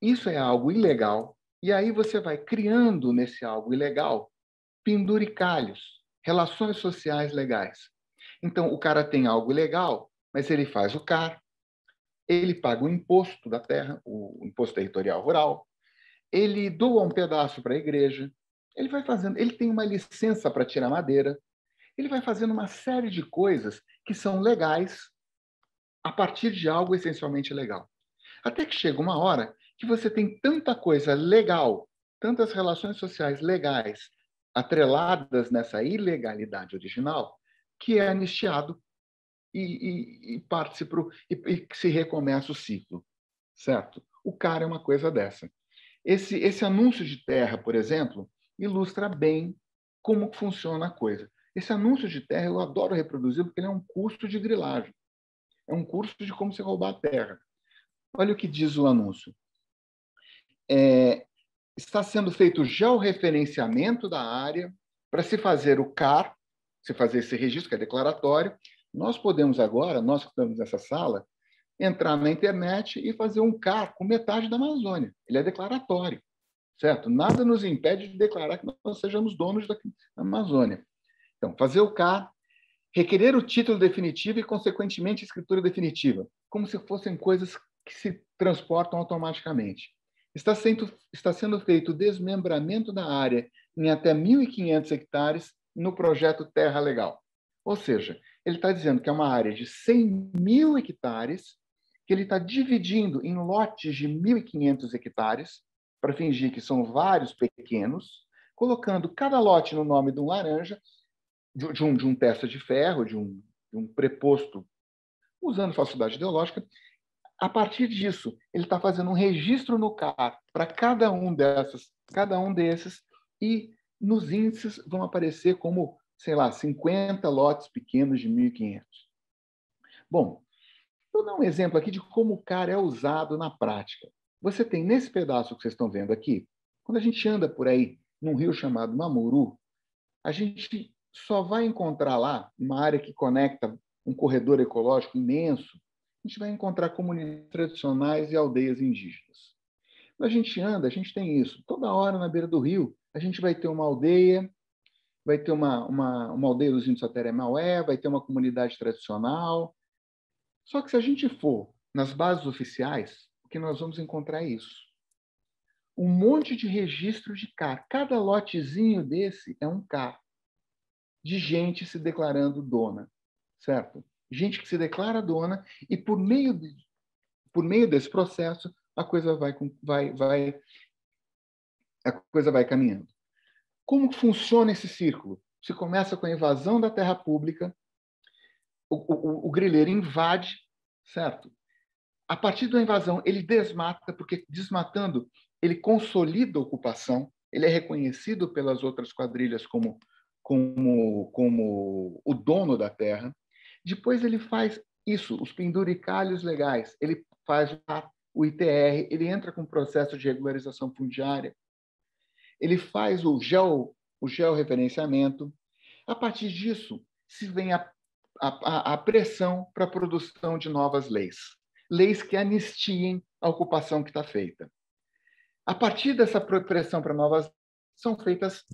Isso é algo ilegal, e aí você vai criando nesse algo ilegal penduricalhos, relações sociais legais. Então, o cara tem algo ilegal, mas ele faz o CAR, ele paga o imposto da terra, o imposto territorial rural, ele doa um pedaço para a igreja, ele vai fazendo, ele tem uma licença para tirar madeira, ele vai fazendo uma série de coisas que são legais a partir de algo essencialmente legal. Até que chega uma hora que você tem tanta coisa legal, tantas relações sociais legais atreladas nessa ilegalidade original, que é anistiado e, e, e parte-se para e, e se recomeça o ciclo, certo? O cara é uma coisa dessa. Esse, esse anúncio de terra, por exemplo, ilustra bem como funciona a coisa. Esse anúncio de terra eu adoro reproduzir porque ele é um custo de grilagem. É um curso de como se roubar a terra. Olha o que diz o anúncio. É, está sendo feito já o referenciamento da área para se fazer o CAR, se fazer esse registro, que é declaratório. Nós podemos agora, nós que estamos nessa sala, entrar na internet e fazer um CAR com metade da Amazônia. Ele é declaratório, certo? Nada nos impede de declarar que nós sejamos donos da Amazônia. Então, fazer o CAR, requerer o título definitivo e, consequentemente, a escritura definitiva, como se fossem coisas que se transportam automaticamente. Está sendo, está sendo feito o desmembramento da área em até 1.500 hectares no projeto Terra Legal. Ou seja, ele está dizendo que é uma área de 100 mil hectares que ele está dividindo em lotes de 1.500 hectares, para fingir que são vários pequenos, colocando cada lote no nome de um laranja, de, de um, de um peça de ferro, de um, de um preposto, usando falsidade ideológica. A partir disso, ele está fazendo um registro no CAR para cada um dessas, cada um desses, e nos índices vão aparecer como, sei lá, 50 lotes pequenos de 1.500. Bom, Vou dar um exemplo aqui de como o cara é usado na prática. Você tem nesse pedaço que vocês estão vendo aqui, quando a gente anda por aí num rio chamado Mamuru, a gente só vai encontrar lá uma área que conecta um corredor ecológico imenso. A gente vai encontrar comunidades tradicionais e aldeias indígenas. Quando a gente anda, a gente tem isso. Toda hora na beira do rio, a gente vai ter uma aldeia, vai ter uma, uma, uma aldeia dos índios Ateremaué, vai ter uma comunidade tradicional, só que se a gente for nas bases oficiais, o que nós vamos encontrar é isso. Um monte de registro de CAR. Cada lotezinho desse é um CAR de gente se declarando dona, certo? Gente que se declara dona e por meio, de, por meio desse processo a coisa vai, vai, vai a coisa vai caminhando. Como funciona esse círculo? Se começa com a invasão da terra pública, o, o, o grileiro invade, certo? A partir da invasão, ele desmata, porque desmatando, ele consolida a ocupação, ele é reconhecido pelas outras quadrilhas como, como, como o dono da terra. Depois ele faz isso, os penduricalhos legais, ele faz o ITR, ele entra com o processo de regularização fundiária, ele faz o, geo, o georreferenciamento. A partir disso, se vem a a, a, a pressão para a produção de novas leis, leis que anistiem a ocupação que está feita. A partir dessa pressão para novas são feitas,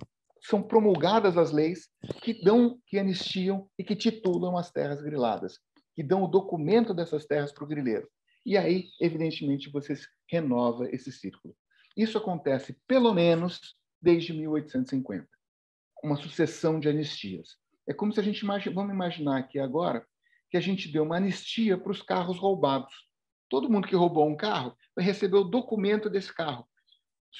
são promulgadas as leis que dão, que anistiam e que titulam as terras griladas, que dão o documento dessas terras para o grileiro. E aí, evidentemente, você renova esse círculo. Isso acontece pelo menos desde 1850, uma sucessão de anistias. É como se a gente imagine, vamos imaginar aqui agora que a gente deu uma anistia para os carros roubados. Todo mundo que roubou um carro vai receber o documento desse carro,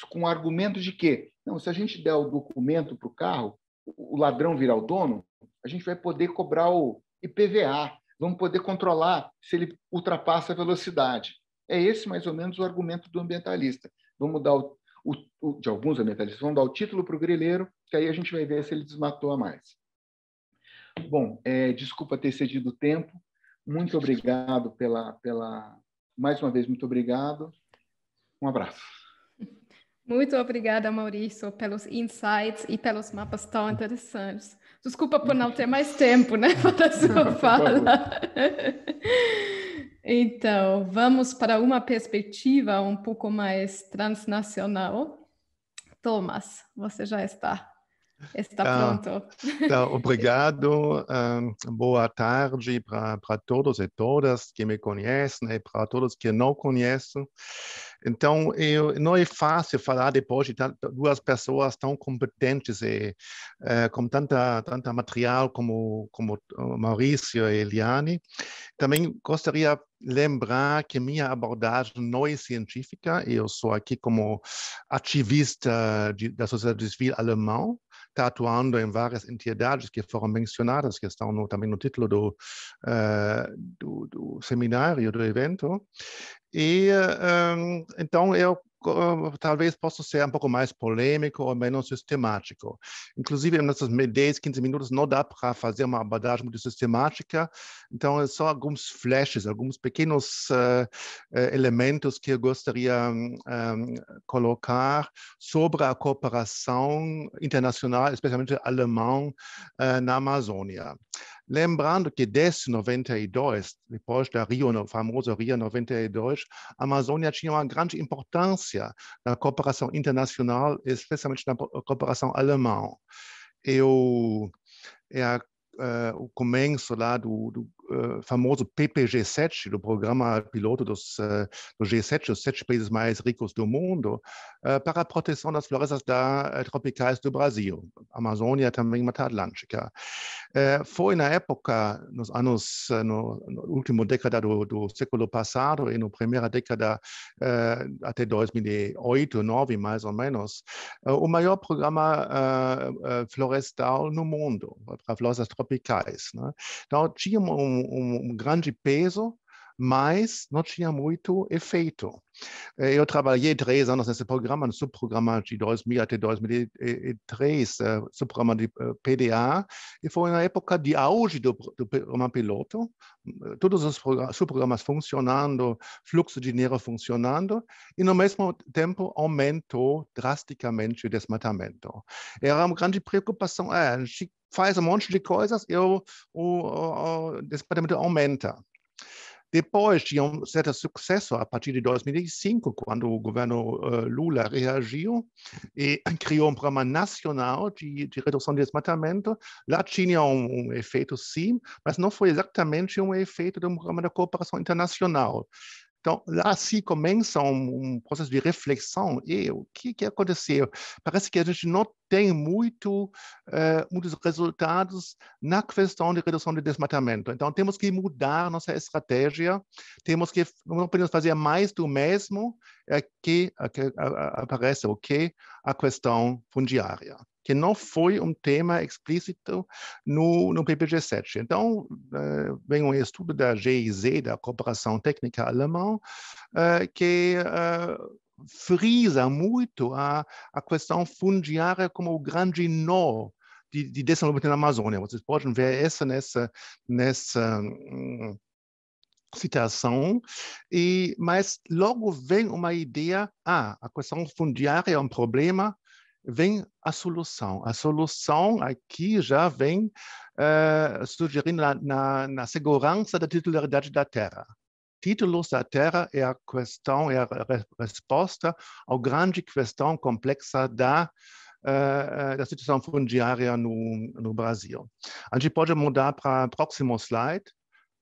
com argumento de que, não, se a gente der o documento para o carro, o ladrão virar o dono, a gente vai poder cobrar o IPVA, vamos poder controlar se ele ultrapassa a velocidade. É esse mais ou menos o argumento do ambientalista. Vamos dar o, o, o de alguns ambientalistas, vamos dar o título para o grileiro, que aí a gente vai ver se ele desmatou a mais. Bom, é, desculpa ter cedido o tempo. Muito obrigado pela, pela. Mais uma vez, muito obrigado. Um abraço. Muito obrigada, Maurício, pelos insights e pelos mapas tão interessantes. Desculpa por não ter mais tempo, né, (laughs) para a sua fala. Então, vamos para uma perspectiva um pouco mais transnacional. Thomas, você já está. Está ah, pronto. Tá, ah, obrigado. boa tarde para todos e todas que me conhecem e né, para todos que não conhecem. Então, eu, não é fácil falar depois de duas pessoas tão competentes e eh, com tanta, tanta material como, como ah, Maurício e Eliane. Também gostaria lembrar que minha abordagem não é científica. Eu sou aqui como ativista de, da sociedade civil alemã está atuando em várias entidades que foram mencionadas, que estão no, também no título do, uh, do, do seminário, do evento. E eh, eh, então eu talvez possa ser um pouco mais polêmico ou menos sistemático. Inclusive, nessas 10, 15 minutos não dá para fazer uma abordagem muito sistemática, então é só alguns flashes, alguns pequenos uh, elementos que eu gostaria um, colocar sobre a cooperação internacional, especialmente alemã, uh, eh, na Amazônia. Lembrando que desde 92, depois da Rio, famoso Rio 92, a Amazônia tinha uma grande importância na cooperação internacional, especialmente na cooperação alemã. É eh, o e a, o começo lá do, do Äh, famoso PPG7, do programa piloto dos, do G7, os sete países mais ricos do mundo, äh, para a proteção das florestas da, tropicais do Brasil, Amazônia também Mata Atlântica. Äh, foi na época, nos anos, no, no último década do, do, século passado e na primeira década até 2008, 2009 mais ou menos, o maior programa florestal no mundo, para florestas tropicais. Né? Então, tínhamos um um, um grande peso mas não tinha muito efeito. Eh, eu trabalhei três anos nesse programa, no subprograma de 2000 até 2003, eh, subprograma de eh, PDA, e foi na época de auge do, do programa piloto, todos os subprogramas funcionando, fluxo de dinheiro funcionando, e no mesmo tempo aumentou drasticamente o desmatamento. Era uma grande preocupação, é, faz um monte de coisas e o, o, o departamento aumenta. Depois de um certo sucesso, a partir de 2005, quando o governo uh, Lula reagiu e (coughs) criou um programa nacional de, de redução de desmatamento, lá tinha um, um, efeito sim, mas não foi exatamente um efeito de um programa da cooperação internacional. Então, lá se começa um, um, processo de reflexão. E o que, que aconteceu? Parece que a gente não tem muito, uh, muitos resultados na questão de redução de desmatamento. Então, temos que mudar nossa estratégia, temos que, não podemos fazer mais do mesmo é que, é que aparece o que a questão fundiária que não foi um tema explícito no, no PPG-7. Então, uh, vem um estudo da GIZ, da Cooperação Técnica Alemã, uh, que eh, frisa muito a, a questão fundiária como o grande nó de, de desenvolvimento da Amazônia. Vocês podem ver essa nessa, nessa hum, citação, e, mas logo vem uma ideia, ah, a questão fundiária é um problema, vem a solução. A solução aqui já vem eh, surgindo sugerindo na, na, na, segurança da titularidade da terra. Títulos da terra é a questão, é a resposta à grande questão complexa da eh, da situação fundiária no, no Brasil. A gente pode mudar para o próximo slide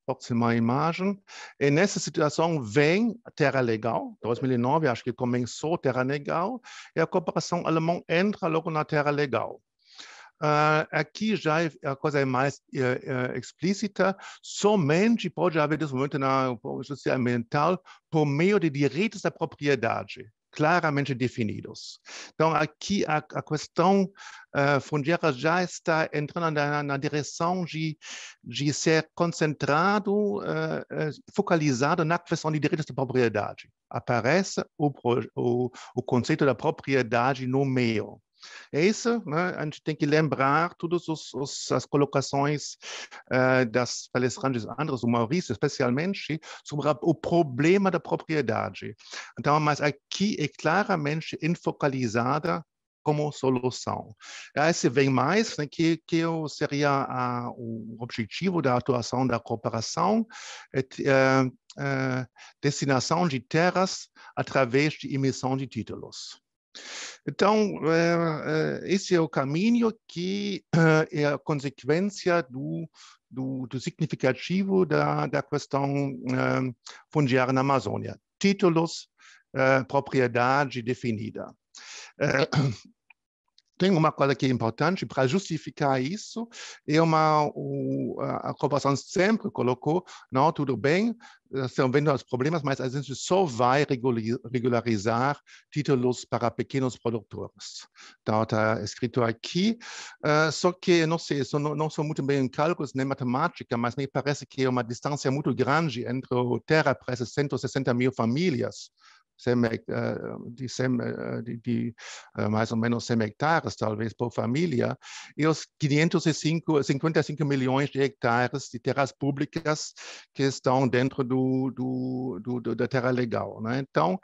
próxima imagem. E nessa situação vem Terra Legal, 2009, acho que começou Terra Legal, e a cooperação alemã entra logo na Terra Legal. Uh, aqui já é a coisa é mais uh, uh, explícita. Somente pode haver desenvolvimento na justiça ambiental por meio de direitos da propriedade claramente definidos. Então, aqui a, a questão uh, eh, fundiária já está entrando na, na direção de, de, ser concentrado, uh, focalizado na questão de direitos de propriedade. Aparece o, o, o conceito da propriedade no meio. É isso, né? a gente tem que lembrar todas os, os, as colocações uh, das palestrantes Andres, o Maurício especialmente, sobre a, o problema da propriedade. Então, mas aqui é claramente enfocalizada como solução. Esse vem mais, né, que, que seria a, o objetivo da atuação da cooperação, é, é, destinação de terras através de emissão de títulos. Então, é, é, esse é o caminho que (clears throat) é a consequência do, do, do significativo da, da questão é, fundiária na Amazônia. Títulos, propriedade definida. (clears throat) tem uma coisa que é importante para justificar isso é uma o, a corporação sempre colocou não tudo bem estão eh, vendo os problemas mas a gente só vai regularizar títulos para pequenos produtores então está tá escrito aqui uh, só que não sei não, não sou muito bem em cálculos nem matemática mas me parece que é uma distância muito grande entre o Terra para essas 160 mil famílias de, de, de, mais ou menos 100 hectares, talvez, por família, e os 505, 55 milhões de hectares de terras públicas que estão dentro do, do, do, do da terra legal. Né? Então,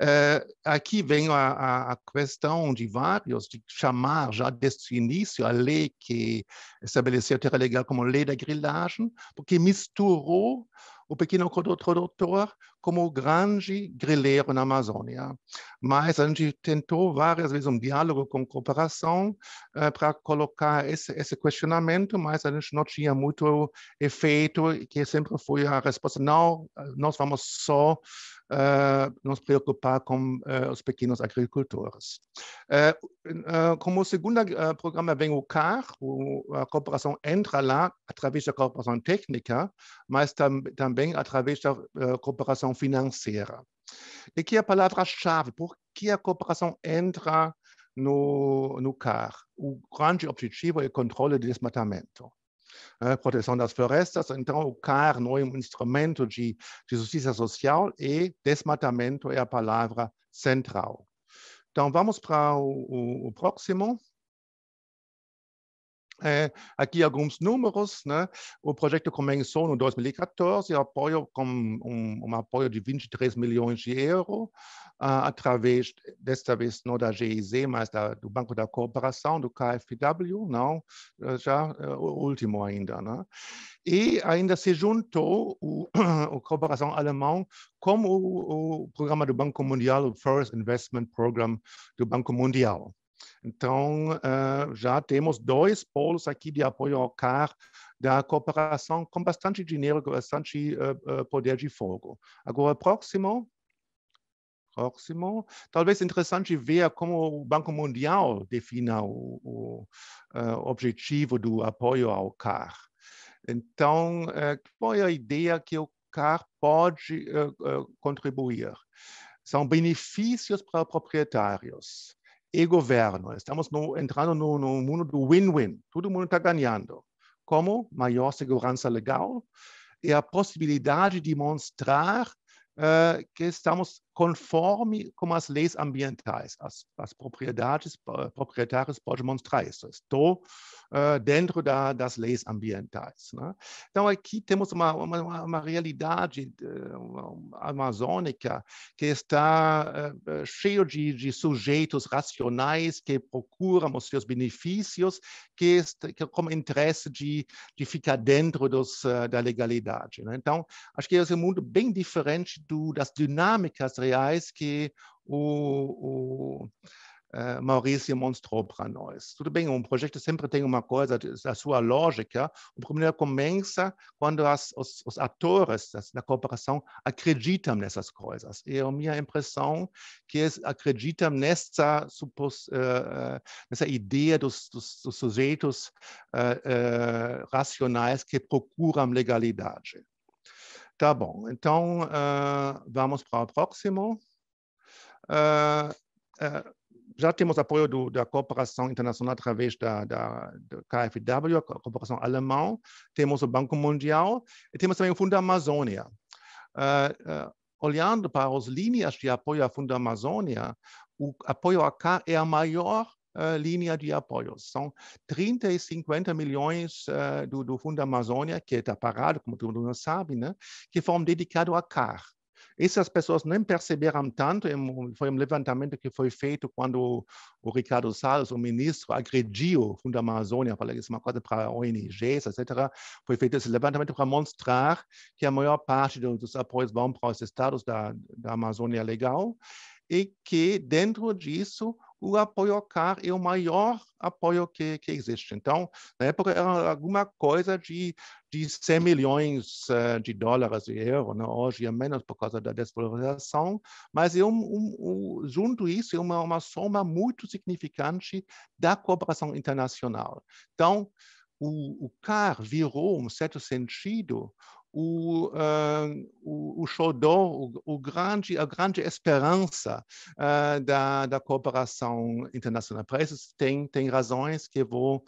eh, aqui vem a, a, questão de vários, de chamar já desde o início a lei que estabeleceu a terra legal como lei da grilagem, porque misturou o pequeno produtor como grande grileiro na Amazônia. Mas a gente tentou várias vezes um diálogo com cooperação uh, eh, para colocar esse, esse, questionamento, mas a gente não tinha muito efeito, que sempre foi a resposta, não, nós vamos só uh, nos preocupar com uh, os pequenos agricultores. como segundo programa vem o CAR, o, a cooperação entra lá através da cooperação técnica, mas tam, também através da cooperação financeira. Aqui a palavra-chave, porque que a cooperação entra no, no CAR? O grande objetivo é o controle do desmatamento. A né? proteção das florestas, então o CAR não é um instrumento de, de justiça social e desmatamento é a palavra central. Então vamos para o, o, o próximo. É, aqui alguns números, né? O projeto começou em 2014 apoio com um, um, apoio de 23 milhões de euros, uh, ah, através, desta vez, não da GIZ, mas da, do Banco da Cooperação, do KfW, não, já eh, o último ainda, né? E ainda se juntou o, (coughs) o Cooperação alemã com o, o programa do Banco Mundial, o First Investment Program do Banco Mundial. Então, uh, já temos dois polos aqui de apoio ao CAR, da cooperação com bastante dinheiro, com bastante uh, poder de fogo. Agora, próximo. Próximo. Talvez interessante ver como o Banco Mundial defina o, o uh, objetivo do apoio ao CAR. Então, qual é a ideia que o CAR pode contribuir? São benefícios para proprietários e governo. Estamos no, entrando no, no mundo do win-win. Todo mundo está ganhando. Como maior segurança legal e a possibilidade de mostrar uh, eh, que estamos conforme com as leis ambientais. As, as propriedades, proprietárias podem mostrar isso. Estou uh, dentro da, das leis ambientais. Né? Então, aqui temos uma, uma, uma realidade uh, amazônica que está uh, cheio de, de, sujeitos racionais que procuram os seus benefícios que, está, que como interesse de, de ficar dentro dos, da legalidade. Né? Então, acho que esse é um mundo bem diferente do, das dinâmicas reais que o, o Uh, Maurício mostrou para nós. Tudo bem, um projeto sempre tem uma coisa a sua lógica. O problema começa quando as, os, os, atores da cooperação acreditam nessas coisas. E é a minha impressão que eles acreditam nessa, supos, uh, nessa ideia dos, dos, dos sujeitos uh, racionais que procuram legalidade. Tá bom, então uh, vamos para o próximo. Uh, uh, já temos apoio do, da cooperação internacional através da, da, da KfW, a cooperação alemã, temos o Banco Mundial e temos também o Fundo Amazônia. olhando para as linhas de apoio ao Fundo Amazônia, o apoio a cá é a maior uh, äh, linha de apoios. São 30 e 50 milhões uh, do, do Fundo Amazônia, que está parado, como todo mundo sabe, né? que foram dedicados a CAR. Essas pessoas nem perceberam tanto, é foi um levantamento que foi feito quando o Ricardo Salles, o ministro, agrediu o Fundo Amazônia, falei isso é uma coisa para ONGs, etc. Foi feito esse levantamento para mostrar que a maior parte dos apoios vão para os estados da, da Amazônia Legal e que dentro disso o apoio CAR é o maior apoio que, que existe. Então, na época era alguma coisa de, de 100 milhões eh, de dólares de euro, né? hoje é menos por causa da desvalorização, mas é um, um, um, junto isso é uma, uma soma muito significante da cooperação internacional. Então, o, o CAR virou, um certo sentido, o, uh, o, o xodó, o, o, grande, a grande esperança uh, da, da cooperação internacional. Para isso, tem, tem razões que vou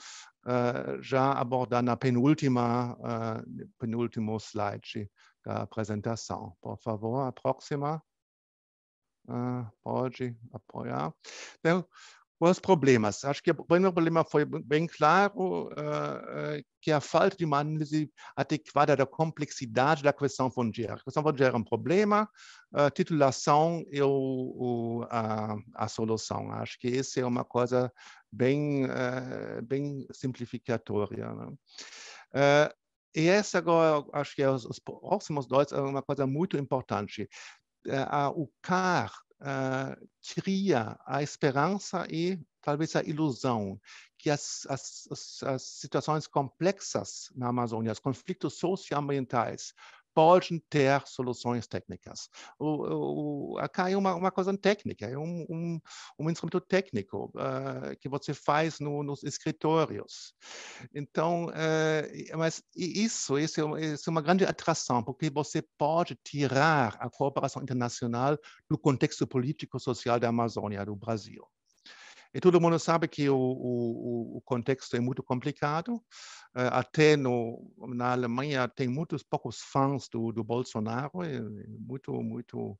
uh, já abordar na penúltima, penúltimo slide da apresentação. Por favor, a próxima. pode apoiar. Então, os problemas. Acho que o primeiro problema foi bem claro, uh, que é a falta de uma análise adequada da complexidade da questão fundiária. A questão fundiária é um problema, a eh, titulação é o, o, a, a, solução. Acho que isso é uma coisa bem, uh, bem simplificatória. Né? Uh, e esse agora, acho que é os, os próximos dois é uma coisa muito importante. o CAR, uh, cria a esperança e talvez a ilusão que as, as, as, as situações complexas na Amazônia, os conflitos socioambientais, podem ter soluções técnicas. O, o, a é uma, uma coisa técnica, é um, um, um instrumento técnico uh, que você faz no, nos escritórios. Então, uh, mas isso, isso, isso é uma grande atração, porque você pode tirar a cooperação internacional do contexto político-social da Amazônia, do Brasil. E todo mundo sabe que o, o, o contexto é muito complicado. Eh, até no, na Alemanha tem muitos poucos fãs do, do Bolsonaro, é muito, muito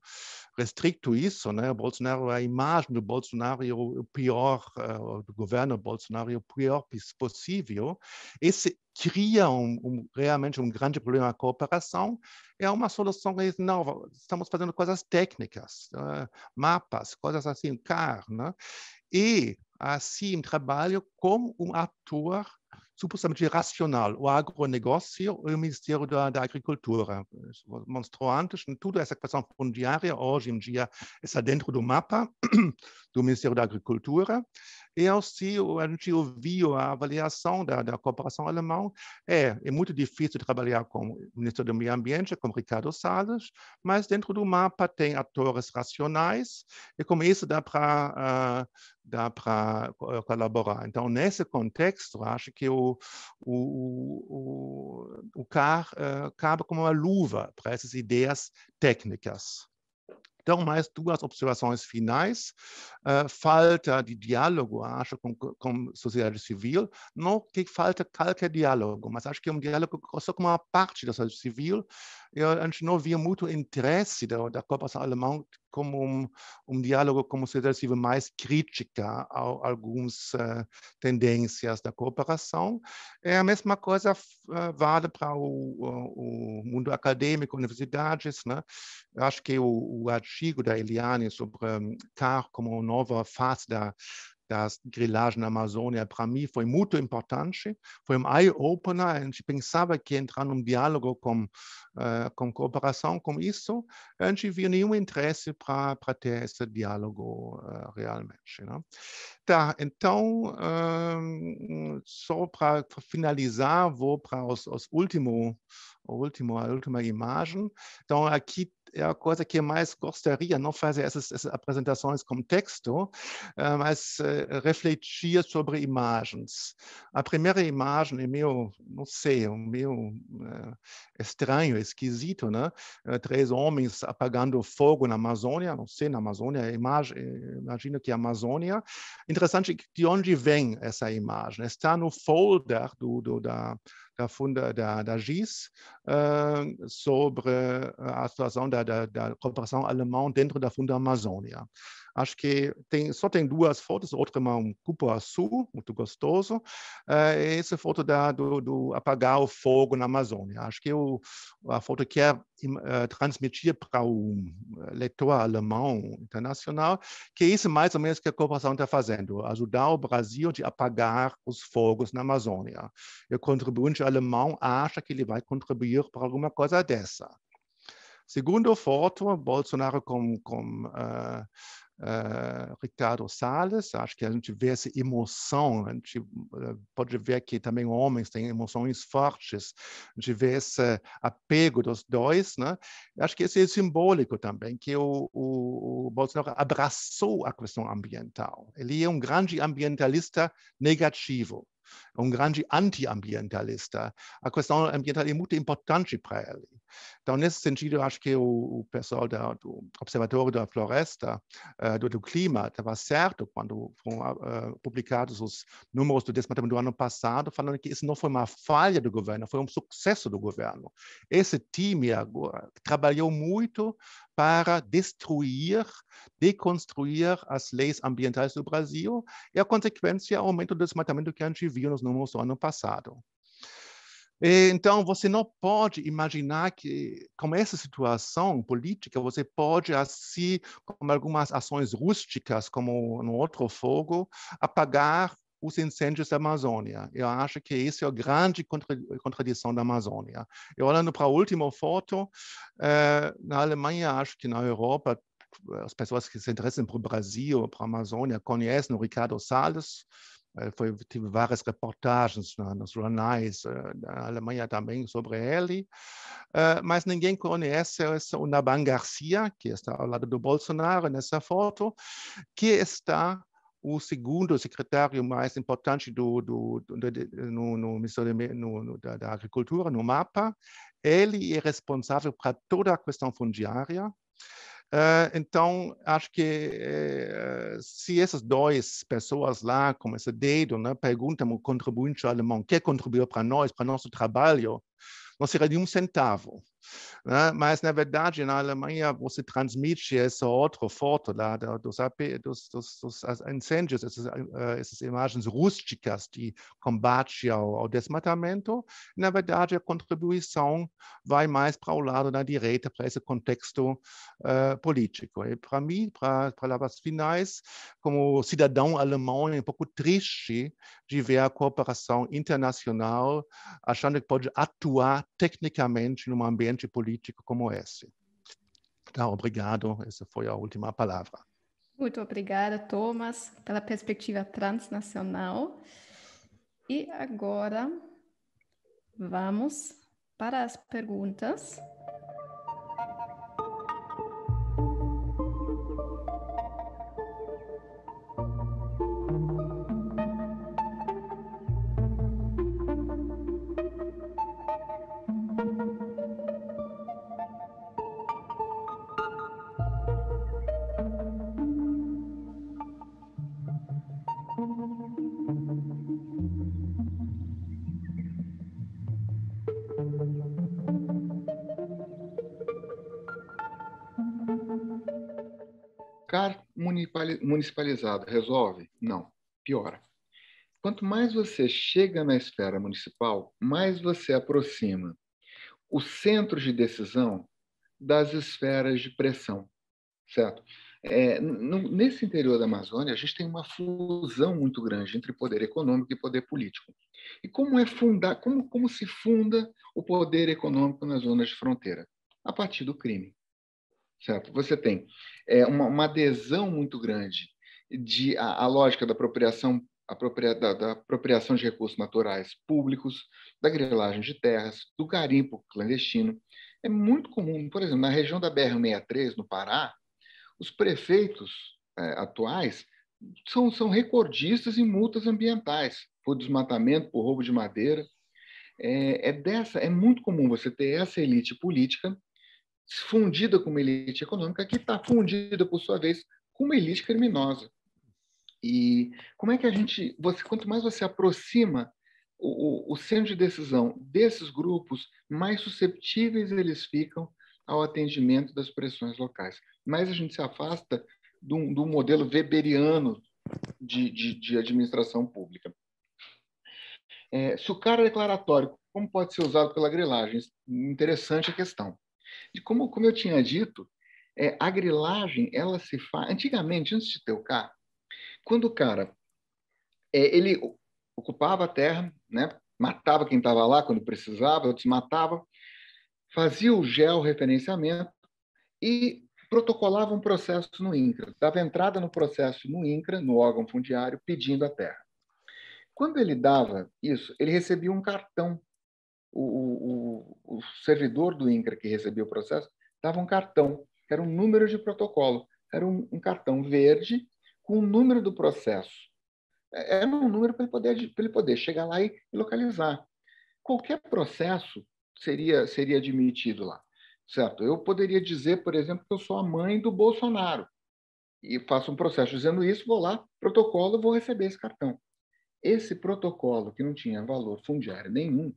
restrito isso, né? O Bolsonaro, a imagem do Bolsonaro é o pior, eh, do governo Bolsonaro o pior possível. Esse cria um, um, realmente um grande problema a cooperação, é uma solução não, estamos fazendo coisas técnicas, né? mapas, coisas assim, car, né? E assim, trabalho como um ator supostamente racional. O agronegócio e o Ministério da, da Agricultura. Mostrou antes, tudo essa questão fundiária, hoje em dia, está dentro do mapa (clears throat) do Ministério da Agricultura. E assim, a gente ouviu a avaliação da, da cooperação alemã. É, é muito difícil trabalhar com o ministro do Meio Ambiente, com Ricardo Salles, mas dentro do mapa tem atores racionais, e com isso dá para uh, ah, dá para eh, colaborar. Então, nesse contexto, acho que o, o, o, o CAR uh, cabe como uma luva para essas ideias técnicas. Então, mais duas observações finais. Uh, falta de diálogo, acho, com, com sociedade civil. Não que falta qualquer diálogo, mas acho que é um diálogo só com uma parte da sociedade civil eu, a gente não via muito interesse da, da cooperação alemã como um, um diálogo como se sociedade mais crítica a, a algumas uh, eh, tendências da cooperação. É a mesma coisa uh, vale para o, o, o, mundo acadêmico, universidades. Né? Eu acho que o, o artigo da Eliane sobre um, CAR como nova fase da, das grilagem na Amazônia, para mim, foi muito importante. Foi um eye-opener. A gente pensava que entrar num diálogo com, uh, com cooperação com isso, a gente viu nenhum interesse para ter esse diálogo uh, realmente. Né? Tá, então, um, só para finalizar, vou para os, os últimos último, a última imagem. Então, aqui é a coisa que mais gostaria, não fazer essas, essas apresentações com texto, eh, mas eh, refletir sobre imagens. A primeira imagem é meio, não sei, meio eh, estranho, esquisito, né? Três homens apagando fogo na Amazônia, não sei, na Amazônia, imagino que é a Amazônia. Interessante de onde vem essa imagem. Está no folder do, do da da funda da, da GIS eh, äh, sobre a situação da, da, da cooperação alemã dentro da Fundo Amazônia. Acho que tem, só tem duas fotos, outra é um cupuaçu, muito gostoso, uh, essa foto da, do, do, apagar o fogo na Amazônia. Acho que o, a foto quer uh, é, eh, transmitir para o eh, leitor alemão internacional que isso é mais ou menos que a cooperação está fazendo, ajudar o Brasil de apagar os fogos na Amazônia. E o contribuinte alemão acha que ele vai contribuir para alguma coisa dessa. Segundo foto, Bolsonaro com, com uh, uh, Ricardo Salles. Acho que a gente vê essa emoção, a gente eh, pode ver que também homens têm emoções fortes, a gente vê esse apego dos dois. Né? Acho que esse é simbólico também, que o, o, o Bolsonaro abraçou a questão ambiental. Ele é um grande ambientalista negativo. Um grande antiambientalista. A questão ambiental é muito importante para ele. Então, nesse sentido, acho que o, o pessoal da, do Observatório da Floresta, uh, do, do, Clima, estava certo quando foram uh, publicados os números do desmatamento do ano passado, falando que isso não foi uma falha do governo, foi um sucesso do governo. Esse time agora trabalhou muito para destruir, deconstruir as leis ambientais do Brasil e a consequência é o aumento do desmatamento que a gente viu nos números do ano passado. E, então, você não pode imaginar que, com essa situação política, você pode, assim, com algumas ações rústicas, como no outro fogo, apagar os incêndios da Amazônia. Eu acho que isso é a grande contradição da Amazônia. E olhando para a última foto, eh, na Alemanha, acho que na Europa, as pessoas que se interessam para o Brasil, para a Amazônia, conhecem o Ricardo Salles, eh, foi, tive várias reportagens na, nos jornais da eh, Alemanha também sobre ele, uh, mas ninguém conhece o Naban Garcia, que está ao lado do Bolsonaro nessa foto, que está o segundo secretário mais importante do, do, do, do no, Ministério da, da agricultura, no mapa. Ele é responsável para toda a questão fundiária, Uh, então, acho que uh, se essas duas pessoas lá, com esse dedo, né, perguntam ao contribuinte alemão o que contribuiu para nós, para nosso trabalho, não seria de um centavo. Né? Mas, na verdade, na Alemanha, você transmite essa outra foto lá dos, dos, dos, dos incêndios, essas, äh, essas, imagens rústicas de combate ao, ao, desmatamento. Na verdade, a contribuição vai mais para o lado da direita, para esse contexto uh, político. E para mim, para palavras finais, como cidadão alemão, é um pouco triste de ver a cooperação internacional achando que pode atuar tecnicamente num ambiente ambiente político como esse. Então, obrigado. Essa foi a última palavra. Muito obrigada, Thomas, pela perspectiva transnacional. E agora vamos para as perguntas. municipalizado resolve? Não, piora. Quanto mais você chega na esfera municipal, mais você aproxima o centro de decisão das esferas de pressão, certo? É, no, nesse interior da Amazônia, a gente tem uma fusão muito grande entre poder econômico e poder político. E como é fundar, como, como se funda o poder econômico nas zonas de fronteira? A partir do crime certo? Você tem é, uma, uma, adesão muito grande de a, a lógica da apropriação apropria, da, da, apropriação de recursos naturais públicos, da grilagem de terras, do garimpo clandestino. É muito comum, por exemplo, na região da BR-63, no Pará, os prefeitos é, atuais são, são recordistas em multas ambientais por desmatamento, por roubo de madeira. É, é, dessa, é muito comum você ter essa elite política fundida com uma elite econômica que está fundida, por sua vez, com uma elite criminosa. E como é que a gente, você, quanto mais você aproxima o, o, centro de decisão desses grupos, mais susceptíveis eles ficam ao atendimento das pressões locais. Mais a gente se afasta do, do modelo weberiano de, de, de administração pública. É, se o cara é declaratório, como pode ser usado pela grilagem? Interessante a questão. E como, como eu tinha dito, é, a grilagem, ela se faz... Antigamente, antes de ter o carro, quando o cara, é, ele ocupava a terra, né? matava quem estava lá quando precisava, outros matava, fazia o georreferenciamento e protocolava um processo no INCRA, dava entrada no processo no INCRA, no órgão fundiário, pedindo a terra. Quando ele dava isso, ele recebia um cartão o, o, o servidor do INCRA que recebia o processo dava um cartão, que era um número de protocolo, era um, um cartão verde com o número do processo. É, era um número para ele, poder, ele poder chegar lá e, e localizar. Qualquer processo seria, seria admitido lá, certo? Eu poderia dizer, por exemplo, que eu sou a mãe do Bolsonaro e faço um processo dizendo isso, vou lá, protocolo, vou receber esse cartão. Esse protocolo, que não tinha valor fundiário nenhum,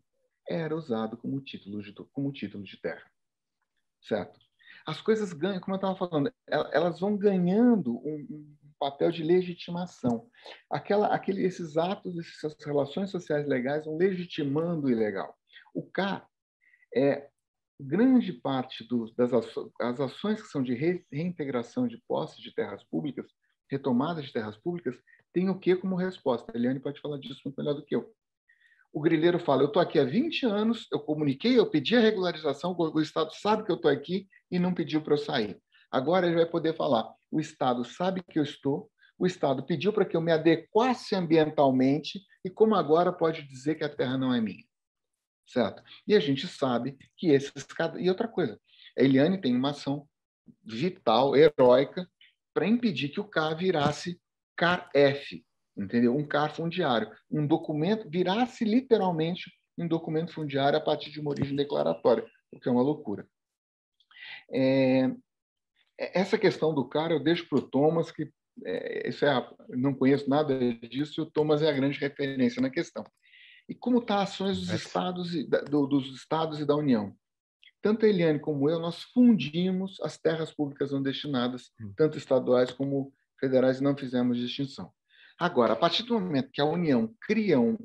era usado como título de, como título de terra. Certo? As coisas ganham, como eu estava falando, elas vão ganhando um, um papel de legitimação. Aquela, aquele, esses atos, essas relações sociais legais vão legitimando o ilegal. O K é grande parte do, das aço, as ações que são de re, reintegração de posse de terras públicas, retomada de terras públicas, tem o que como resposta? A Eliane pode falar disso muito melhor do que eu o grileiro fala: Eu estou aqui há 20 anos, eu comuniquei, eu pedi a regularização, o Estado sabe que eu estou aqui e não pediu para eu sair. Agora ele vai poder falar: O Estado sabe que eu estou, o Estado pediu para que eu me adequasse ambientalmente, e como agora pode dizer que a terra não é minha? Certo? E a gente sabe que esses. E outra coisa: a Eliane tem uma ação vital, heróica, para impedir que o K virasse KF, entendeu? Um CAR fundiário, um documento, virasse literalmente um documento fundiário a partir de uma origem declaratória, o que é uma loucura. É, é essa questão do CAR eu deixo para o Thomas, que é, isso é a, não conheço nada disso, e o Thomas é a grande referência na questão. E como está as ações dos estados, e, do, dos estados e da União? Tanto a Eliane como eu, nós fundimos as terras públicas não destinadas, hum. tanto estaduais como federais, e não fizemos distinção. Agora, a partir do momento que a União cria um,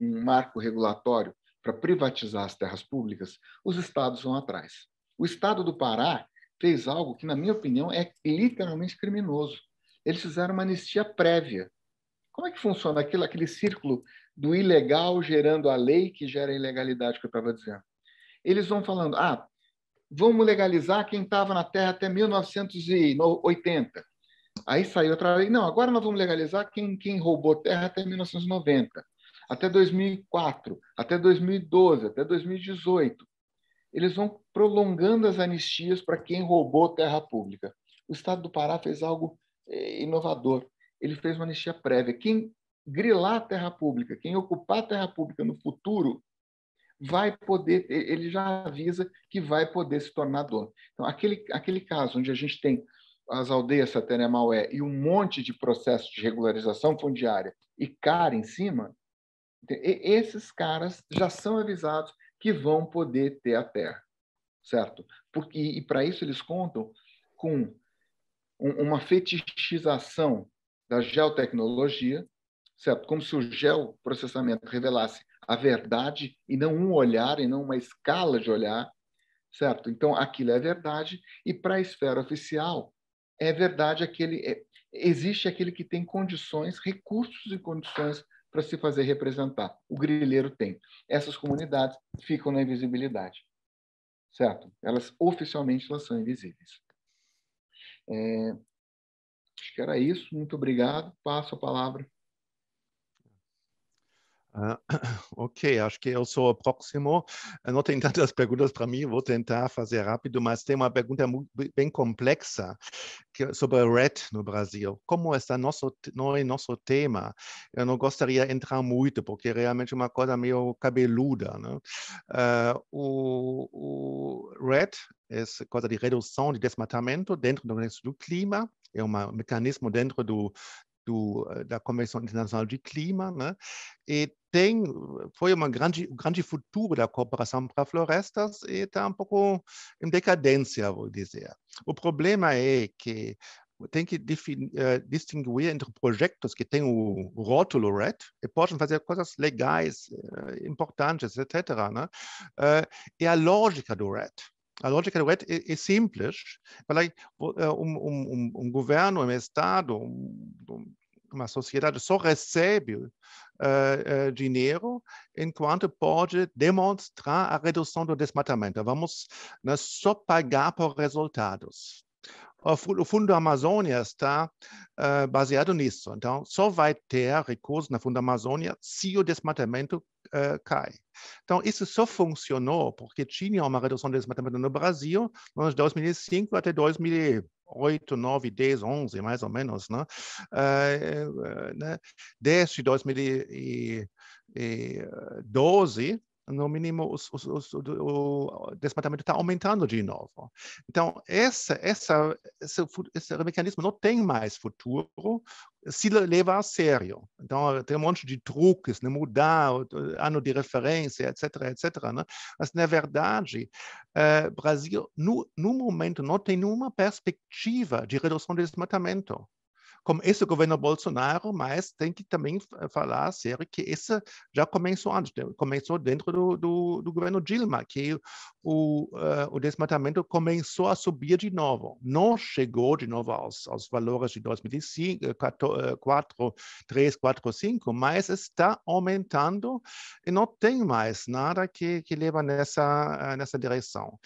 um marco regulatório para privatizar as terras públicas, os estados vão atrás. O estado do Pará fez algo que, na minha opinião, é literalmente criminoso. Eles fizeram uma anistia prévia. Como é que funciona aquilo, aquele círculo do ilegal gerando a lei que gera a ilegalidade que eu estava dizendo? Eles vão falando, ah, vamos legalizar quem estava na terra até 1980. Aí saiu outra lei, não, agora nós vamos legalizar quem, quem roubou terra até 1990, até 2004, até 2012, até 2018. Eles vão prolongando as anistias para quem roubou terra pública. O Estado do Pará fez algo eh, inovador. Ele fez uma anistia prévia. Quem grilar terra pública, quem ocupar terra pública no futuro, vai poder, ele já avisa que vai poder se tornar dono. Então, aquele, aquele caso onde a gente tem as aldeias Sateré-Maué e um monte de processos de regularização fundiária e cara em cima, esses caras já são avisados que vão poder ter a terra, certo? Porque, e para isso eles contam com uma fetichização da geotecnologia, certo? Como se o geoprocessamento revelasse a verdade e não um olhar e não uma escala de olhar, certo? Então aquilo é verdade e para a esfera oficial é verdade aquele é, existe aquele que tem condições, recursos e condições para se fazer representar. O grileiro tem. Essas comunidades ficam na invisibilidade, certo? Elas oficialmente elas são invisíveis. É, acho que era isso. Muito obrigado. Passo a palavra. Ah, (clears throat) ok, acho que eu sou o próximo. Não tem (laughs) tantas perguntas para mim, vou tentar fazer rápido, mas tem uma pergunta muito, bem complexa que, é sobre o RED no Brasil. Como está nosso, não é nosso tema, eu não gostaria de entrar muito, porque é realmente é uma coisa meio cabeluda. Né? Uh, o, o RED é coisa de redução de desmatamento dentro do, do clima, é um mecanismo dentro do do, eh, da Convenção Internacional de Clima, né? E tem, foi uma grande, grande futuro da cooperação para florestas e está um pouco em decadência, vou dizer. O problema é que tem que uh, distinguir entre projetos que têm o rótulo red e podem fazer coisas legais, uh, importantes, etc. Né? Uh, e a lógica do red a lógica do red é, é simples. Falei, um, um, um, governo, um Estado, um, uma sociedade só recebe uh, äh, uh, äh, dinheiro enquanto pode demonstrar a redução do desmatamento. Vamos né, só pagar por resultados o Fundo Amazônia está uh, äh, baseado nisso. Então, só vai ter recurso no Fundo Amazônia se o desmatamento uh, äh, cai. Então, isso só funcionou porque tinha uma redução do desmatamento no Brasil nos anos 2005 até 2008, 9, 10, 11, mais ou menos. Né? Uh, né? Desde 2012, no mínimo os, os, os, o, desmatamento está aumentando de novo. Então, essa, essa, esse, esse mecanismo não tem mais futuro se levar a sério. Então, tem um monte de truques, né? mudar o ano de referência, etc., etc. Né? Mas, na verdade, o eh, Brasil, no, no momento, não tem nenhuma perspectiva de redução do desmatamento como esse governo Bolsonaro, mas tem que também falar sério que esse já começou antes, começou dentro do, do, do governo Dilma, que o, uh, o desmatamento começou a subir de novo. Não chegou de novo aos, aos valores de 2005, 3, 4, 5, mas está aumentando e não tem mais nada que, que leva nessa, eh, nessa direção.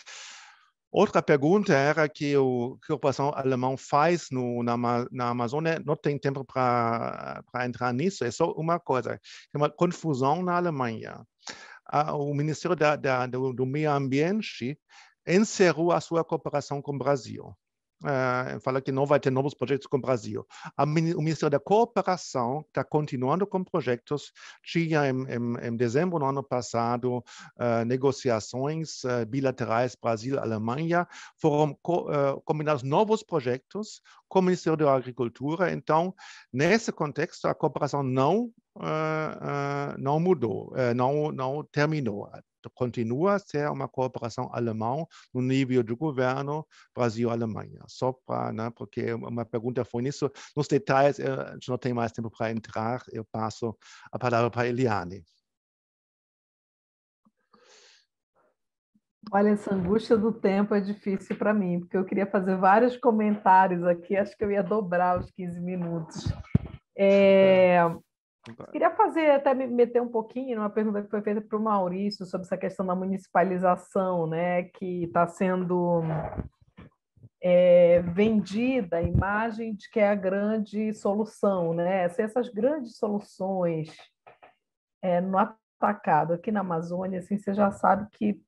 Outra pergunta era que o que a cooperação alemã faz no, na, na Amazônia. Não tem tempo para entrar nisso, é só uma coisa, é uma confusão na Alemanha. o Ministério da, da, do, do Meio Ambiente encerrou a sua cooperação com o Brasil uh, fala que não vai ter novos projetos com o Brasil. A, o Ministério da Cooperação está continuando com projetos. Tinha, em, em, em dezembro do ano passado, uh, negociações uh, bilaterais Brasil-Alemanha. Foram co, combinados novos projetos com o Ministério da Agricultura. Então, nesse contexto, a cooperação não, não mudou, não, não terminou continua a ser uma cooperação alemã no nível de governo Brasil-Alemanha. Só para, né, porque uma pergunta foi nisso. Nos detalhes, eh, a gente não tem mais tempo para entrar, eu passo a palavra para a Eliane. Olha, essa angústia do tempo é difícil para mim, porque eu queria fazer vários comentários aqui, acho que eu ia dobrar os 15 minutos. É, Queria fazer, até me meter um pouquinho numa pergunta que foi feita para o Maurício sobre essa questão da municipalização, né, que está sendo é, vendida a imagem de que é a grande solução, né? Se essas grandes soluções é, no atacado aqui na Amazônia, assim, você já sabe que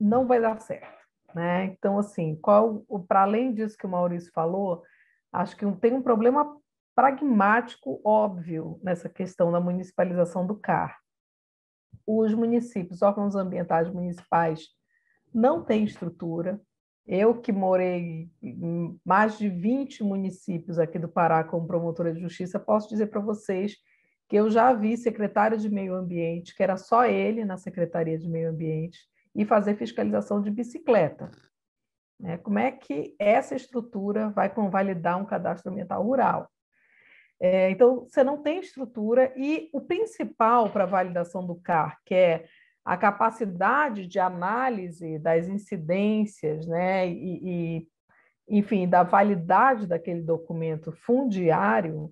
não vai dar certo, né? Então, assim, qual, para além disso que o Maurício falou, acho que tem um problema pragmático óbvio nessa questão da municipalização do CAR. Os municípios, órgãos ambientais municipais, não têm estrutura. Eu, que morei em mais de 20 municípios aqui do Pará como promotora de justiça, posso dizer para vocês que eu já vi secretário de meio ambiente, que era só ele na Secretaria de Meio Ambiente, e fazer fiscalização de bicicleta. Né? Como é que essa estrutura vai convalidar um cadastro ambiental rural? É, então, você não tem estrutura e o principal para a validação do CAR, que é a capacidade de análise das incidências, né, e, e enfim, da validade daquele documento fundiário,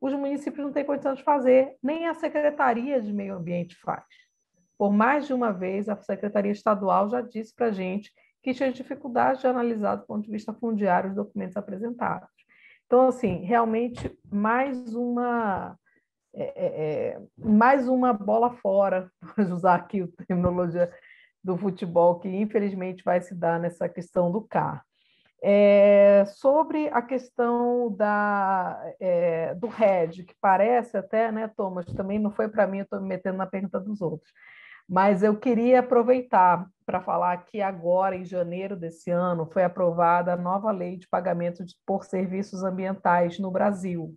os municípios não têm condição de fazer, nem a Secretaria de Meio Ambiente faz. Por mais de uma vez, a Secretaria Estadual já disse para a gente que tinha dificuldade de analisar do ponto de vista fundiário os documentos apresentados. Então, assim, realmente mais uma é, é, é mais uma bola fora, vamos (laughs) usar aqui a terminologia do futebol, que infelizmente vai se dar nessa questão do CAR. É, sobre a questão da, é, do RED, que parece até, né, Thomas, também não foi para mim, eu estou me metendo na pergunta dos outros, mas eu queria aproveitar para falar que agora, em janeiro desse ano, foi aprovada a nova lei de pagamento de, por serviços ambientais no Brasil.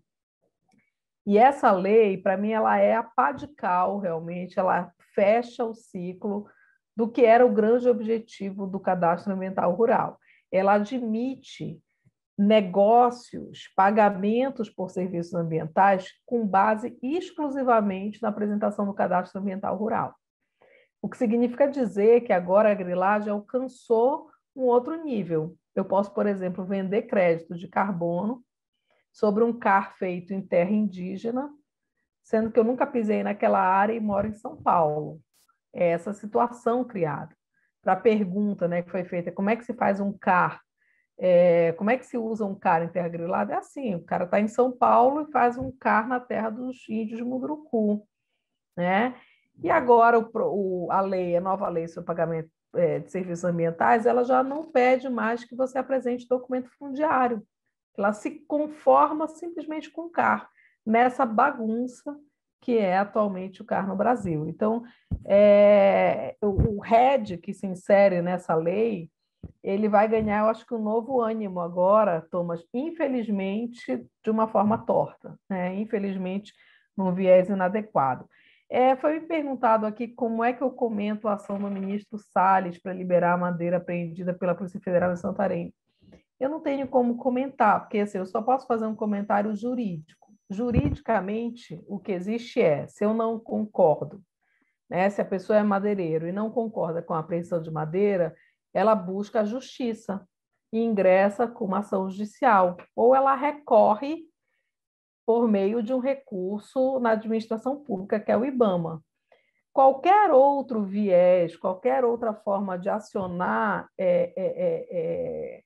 E essa lei, para mim, ela é a padical, realmente, ela fecha o ciclo do que era o grande objetivo do cadastro ambiental rural. Ela admite negócios, pagamentos por serviços ambientais com base exclusivamente na apresentação do cadastro ambiental rural o que significa dizer que agora a grilagem alcançou um outro nível. Eu posso, por exemplo, vender crédito de carbono sobre um car feito em terra indígena, sendo que eu nunca pisei naquela área e moro em São Paulo. É essa situação criada. Para a pergunta né, que foi feita, como é que se faz um car? É, como é que se usa um car em terra grilada? É assim, o cara está em São Paulo e faz um car na terra dos índios de Munduruku. Né? E agora o, o, a lei, a nova lei sobre pagamento é, de serviços ambientais, ela já não pede mais que você apresente documento fundiário. Ela se conforma simplesmente com o CAR, nessa bagunça que é atualmente o CAR no Brasil. Então, é, o, RED que se insere nessa lei, ele vai ganhar, eu acho que um novo ânimo agora, Thomas, infelizmente, de uma forma torta, né? infelizmente, num viés inadequado. É, foi me perguntado aqui como é que eu comento a ação do ministro Salles para liberar a madeira apreendida pela Polícia Federal em Santarém. Eu não tenho como comentar, porque assim, eu só posso fazer um comentário jurídico. Juridicamente, o que existe é, se eu não concordo, né, se a pessoa é madeireiro e não concorda com a apreensão de madeira, ela busca a justiça e ingressa com uma ação judicial, ou ela recorre por meio de um recurso na administração pública, que é o IBAMA. Qualquer outro viés, qualquer outra forma de acionar é, é, é, é,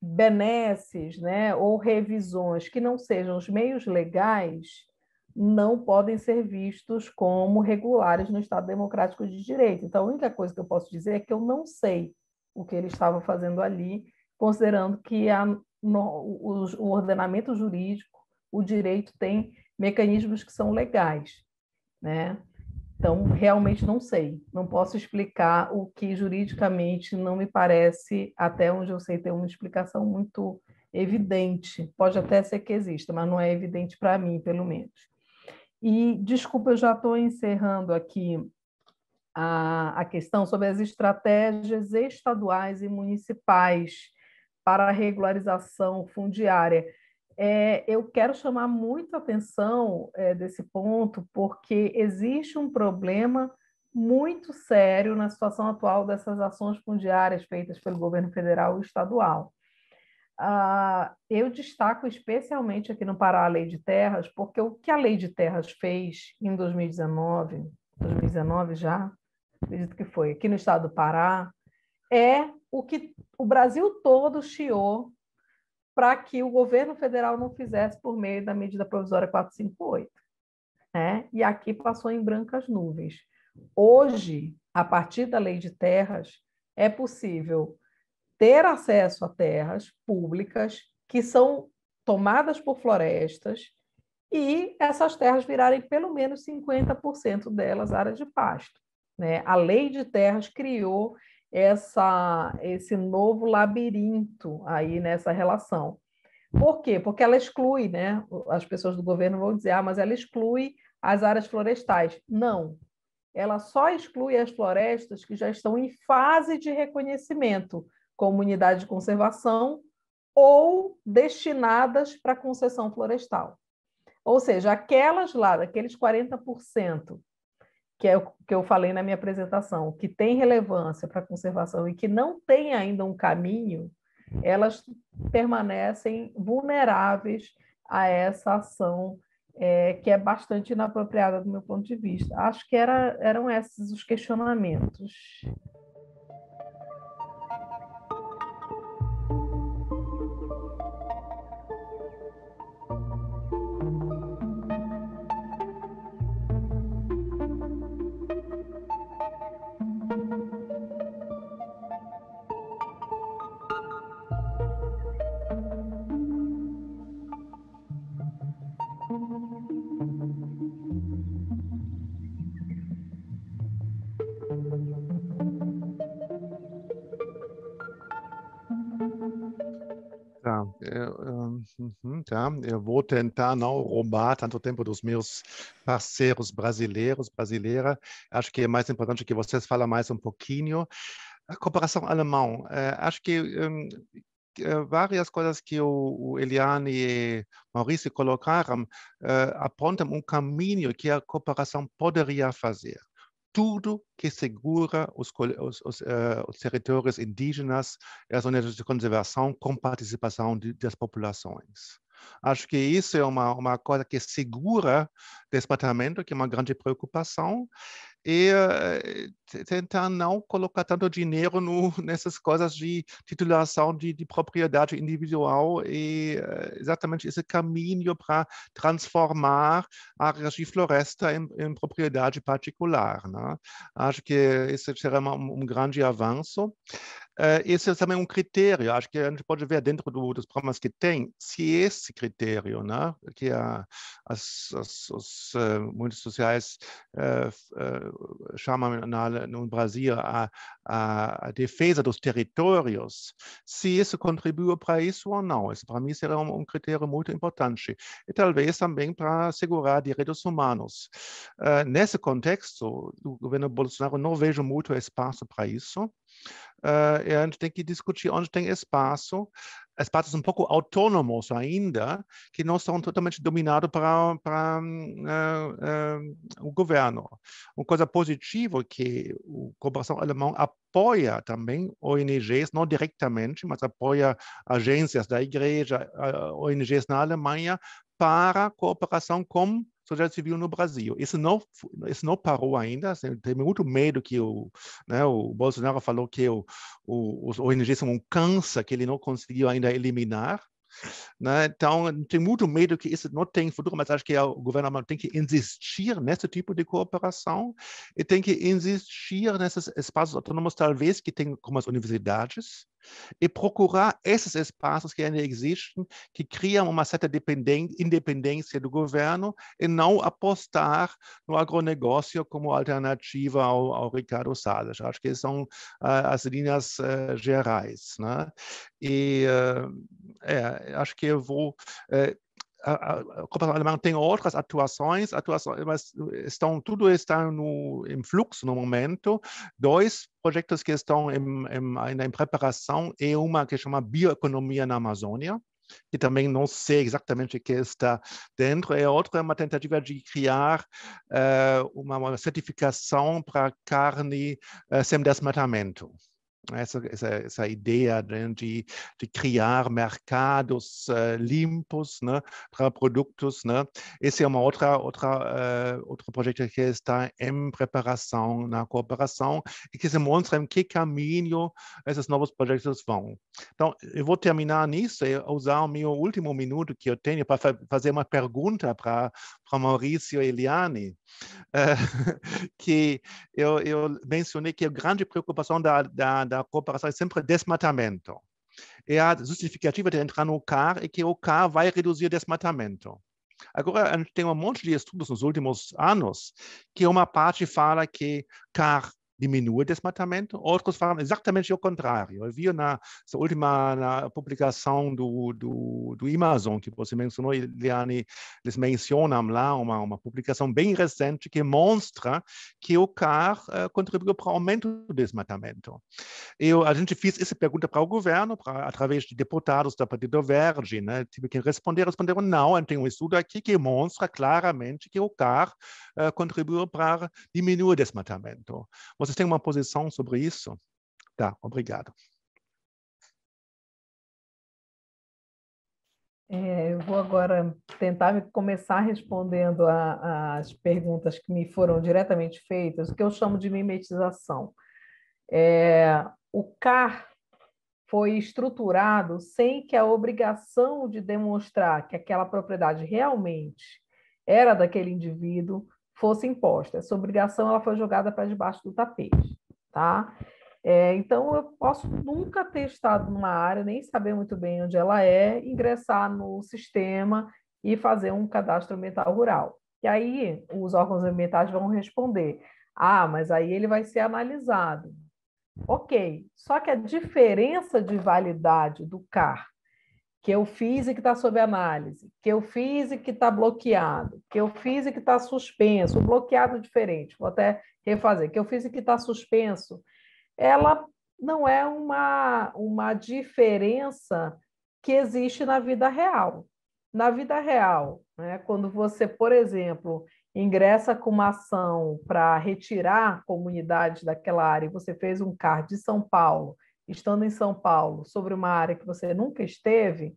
benesses né, ou revisões que não sejam os meios legais não podem ser vistos como regulares no Estado Democrático de Direito. Então, a única coisa que eu posso dizer é que eu não sei o que ele estava fazendo ali, considerando que a, no, o, o ordenamento jurídico o direito tem mecanismos que são legais, né? Então, realmente não sei, não posso explicar o que juridicamente não me parece, até onde eu sei, ter uma explicação muito evidente. Pode até ser que exista, mas não é evidente para mim, pelo menos. E, desculpa, eu já estou encerrando aqui a, a questão sobre as estratégias estaduais e municipais para a regularização fundiária é, eu quero chamar muito a atenção é, desse ponto, porque existe um problema muito sério na situação atual dessas ações fundiárias feitas pelo governo federal e estadual. Ah, eu destaco especialmente aqui no Pará a Lei de Terras, porque o que a Lei de Terras fez em 2019, 2019 já, acredito que foi, aqui no estado do Pará, é o que o Brasil todo chiou para que o governo federal não fizesse por meio da medida provisória 458. Né? E aqui passou em brancas nuvens. Hoje, a partir da lei de terras, é possível ter acesso a terras públicas que são tomadas por florestas e essas terras virarem pelo menos 50% delas áreas de pasto. Né? A lei de terras criou essa, esse novo labirinto aí nessa relação. Por quê? Porque ela exclui, né? As pessoas do governo vão dizer, ah, mas ela exclui as áreas florestais. Não, ela só exclui as florestas que já estão em fase de reconhecimento como unidade de conservação ou destinadas para concessão florestal. Ou seja, aquelas lá, daqueles 40% que é o que eu falei na minha apresentação, que tem relevância para a conservação e que não tem ainda um caminho, uhum. elas permanecem vulneráveis a essa ação é, que é bastante inapropriada do meu ponto de vista. Acho que era, eram esses os questionamentos. Hm, tá? Eu vou tentar não roubar tanto tempo dos meus parceiros brasileiros, brasileira. Acho que é mais importante que vocês falem mais um pouquinho. A cooperação alemã. Eh, acho que um, eh, várias coisas que o, Eliane e Maurício colocaram eh, apontam um caminho que a cooperação poderia fazer tudo que segura os, os, os, uh, os territórios indígenas e é as unidades de conservação com participação de, das populações. Acho que isso é uma, uma coisa que segura o desmatamento, que é uma grande preocupação e eh, tentar não colocar tanto dinheiro no, (laughs) nessas coisas de titulação de, de propriedade individual e eh, exatamente esse caminho para transformar áreas de floresta em, em propriedade particular. Né? Acho que esse será um, um grande avanço. Eh, esse é também um critério. Acho que a gente pode ver dentro do, dos programas que tem, se esse critério, né, que a, as, as, os uh, sociais uh, uh, chamam na, no Brasil a, a, a, defesa dos territórios, se isso contribui para isso ou não. Isso, para mim, será um, um critério muito importante. E talvez também para assegurar direitos humanos. nesse contexto, o governo Bolsonaro não vejo muito espaço para isso. Eh, a gente tem que discutir onde tem espaço, espaços um pouco autônomos ainda, que não são totalmente dominados para, para uh, uh, o governo. Uma coisa positiva é que a cooperação alemã apoia também ONGs, não diretamente, mas apoia agências da igreja, ONGs na Alemanha, para cooperação com sociedade civil no Brasil. Isso não, isso não parou ainda. Assim, tem muito medo que o, né, o Bolsonaro falou que o, o, os ONGs são um câncer que ele não conseguiu ainda eliminar. Né? Então, tem muito medo que isso não tenha futuro, mas acho que é o governo tem que insistir nesse tipo de cooperação e tem que insistir nesses espaços autônomos, talvez que tem como as universidades, e procurar esses espaços que ainda existem, que criam uma certa independência do governo, e não apostar no agronegócio como alternativa ao, ao Ricardo Salles. Acho que são uh, as linhas uh, gerais. Né? E uh, é, acho que eu vou eh, a, a Alemã tem outras atuações, atuações mas eh, estão, tudo está no, em fluxo no momento. Dois projetos que estão em, em, ainda em preparação e é uma que chama Bioeconomia na Amazônia, que também não sei exatamente o que está dentro. E é outra é uma tentativa de criar uh, uma, uma certificação para carne uh, eh, sem desmatamento essa, essa, essa ideia né, de, de, criar mercados uh, limpos né, para produtos. Né. Esse é uma outra, outra, uh, outro projeto que está em preparação, na cooperação, e que se mostra em que caminho esses novos projetos vão. Então, eu vou terminar nisso e usar o meu último minuto que eu tenho para fa fazer uma pergunta para para Maurício e Eliane, uh, (laughs) que eu, eu, mencionei que a grande preocupação da, da, da cooperação é sempre desmatamento. E é a justificativa de entrar no CAR é que o CAR vai reduzir o desmatamento. Agora, a gente tem um monte de estudos nos últimos anos que uma parte fala que CAR diminua desmatamento, outros falam exatamente o contrário. Eu vi na última na publicação do, do, do Amazon, que você mencionou, Eliane, eles mencionam lá uma, uma publicação bem recente que mostra que o CAR uh, contribuiu para o aumento do desmatamento. Eu, a gente fez essa pergunta para o governo, pra, através de deputados da Partido Verde, né? tive que responder, responderam não, tenho um estudo aqui que mostra claramente que o CAR uh, contribuiu para diminuir o desmatamento. Você tem uma posição sobre isso? Tá, obrigado. É, eu vou agora tentar começar respondendo às perguntas que me foram diretamente feitas, o que eu chamo de mimetização. É, o CAR foi estruturado sem que a obrigação de demonstrar que aquela propriedade realmente era daquele indivíduo fosse imposta. Essa obrigação ela foi jogada para debaixo do tapete, tá? É, então, eu posso nunca ter estado numa área, nem saber muito bem onde ela é, ingressar no sistema e fazer um cadastro ambiental rural. E aí, os órgãos ambientais vão responder: ah, mas aí ele vai ser analisado. Ok, só que a diferença de validade do CAR que eu fiz e que está sob análise, que eu fiz e que está bloqueado, que eu fiz e que está suspenso, bloqueado é diferente, vou até refazer, que eu fiz e que está suspenso, ela não é uma, uma diferença que existe na vida real. Na vida real, né, quando você, por exemplo, ingressa com uma ação para retirar comunidades comunidade daquela área e você fez um CAR de São Paulo estando em São Paulo, sobre uma área que você nunca esteve,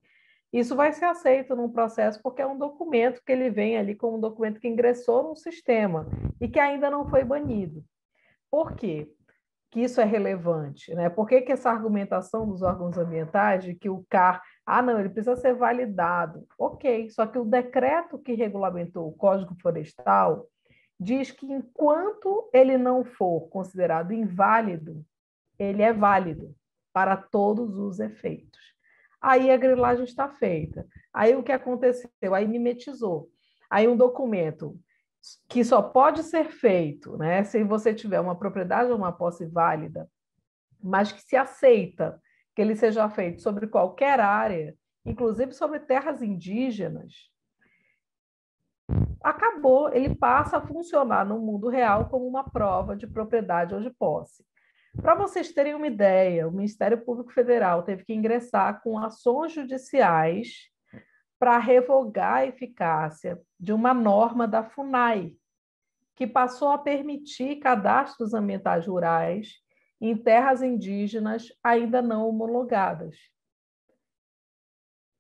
isso vai ser aceito num processo porque é um documento que ele vem ali como um documento que ingressou num sistema e que ainda não foi banido. Por quê? Que isso é relevante, né? Por que, que essa argumentação dos órgãos ambientais de que o CAR, ah, não, ele precisa ser validado. Ok, só que o decreto que regulamentou o Código Florestal diz que enquanto ele não for considerado inválido, ele é válido para todos os efeitos. Aí a grilagem está feita. Aí o que aconteceu? Aí mimetizou. Aí um documento que só pode ser feito, né, se você tiver uma propriedade ou uma posse válida, mas que se aceita que ele seja feito sobre qualquer área, inclusive sobre terras indígenas, acabou, ele passa a funcionar no mundo real como uma prova de propriedade ou de posse. Para vocês terem uma ideia, o Ministério Público Federal teve que ingressar com ações judiciais para revogar a eficácia de uma norma da FUNAI, que passou a permitir cadastros ambientais rurais em terras indígenas ainda não homologadas.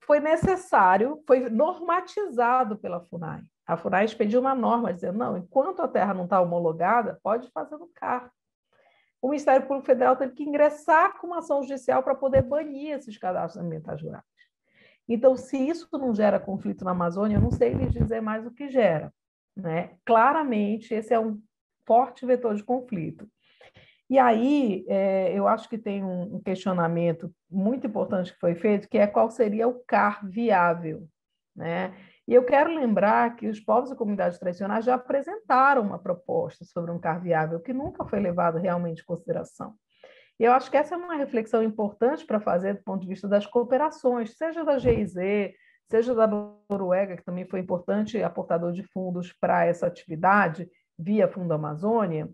Foi necessário, foi normatizado pela FUNAI. A FUNAI expediu uma norma dizendo: não, enquanto a terra não está homologada, pode fazer no carro o Ministério Público Federal teve que ingressar com uma ação judicial para poder banir esses cadastros ambientais rurais. Então, se isso não gera conflito na Amazônia, eu não sei lhes dizer mais o que gera. Né? Claramente, esse é um forte vetor de conflito. E aí, é, eu acho que tem um questionamento muito importante que foi feito, que é qual seria o CAR viável. Né? E eu quero lembrar que os povos e comunidades tradicionais já apresentaram uma proposta sobre um carro viável que nunca foi levado realmente em consideração. E eu acho que essa é uma reflexão importante para fazer do ponto de vista das cooperações, seja da GIZ, seja da Noruega, que também foi importante aportador de fundos para essa atividade via Fundo Amazônia,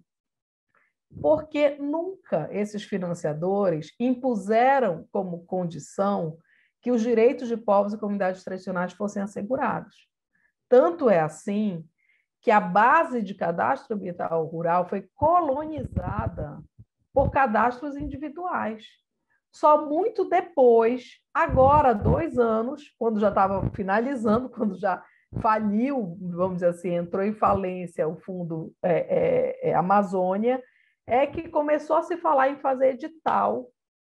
porque nunca esses financiadores impuseram como condição que os direitos de povos e comunidades tradicionais fossem assegurados. Tanto é assim que a base de cadastro ambiental rural foi colonizada por cadastros individuais. Só muito depois, agora dois anos, quando já estava finalizando, quando já faliu, vamos dizer assim, entrou em falência o fundo é, é, é, Amazônia, é que começou a se falar em fazer edital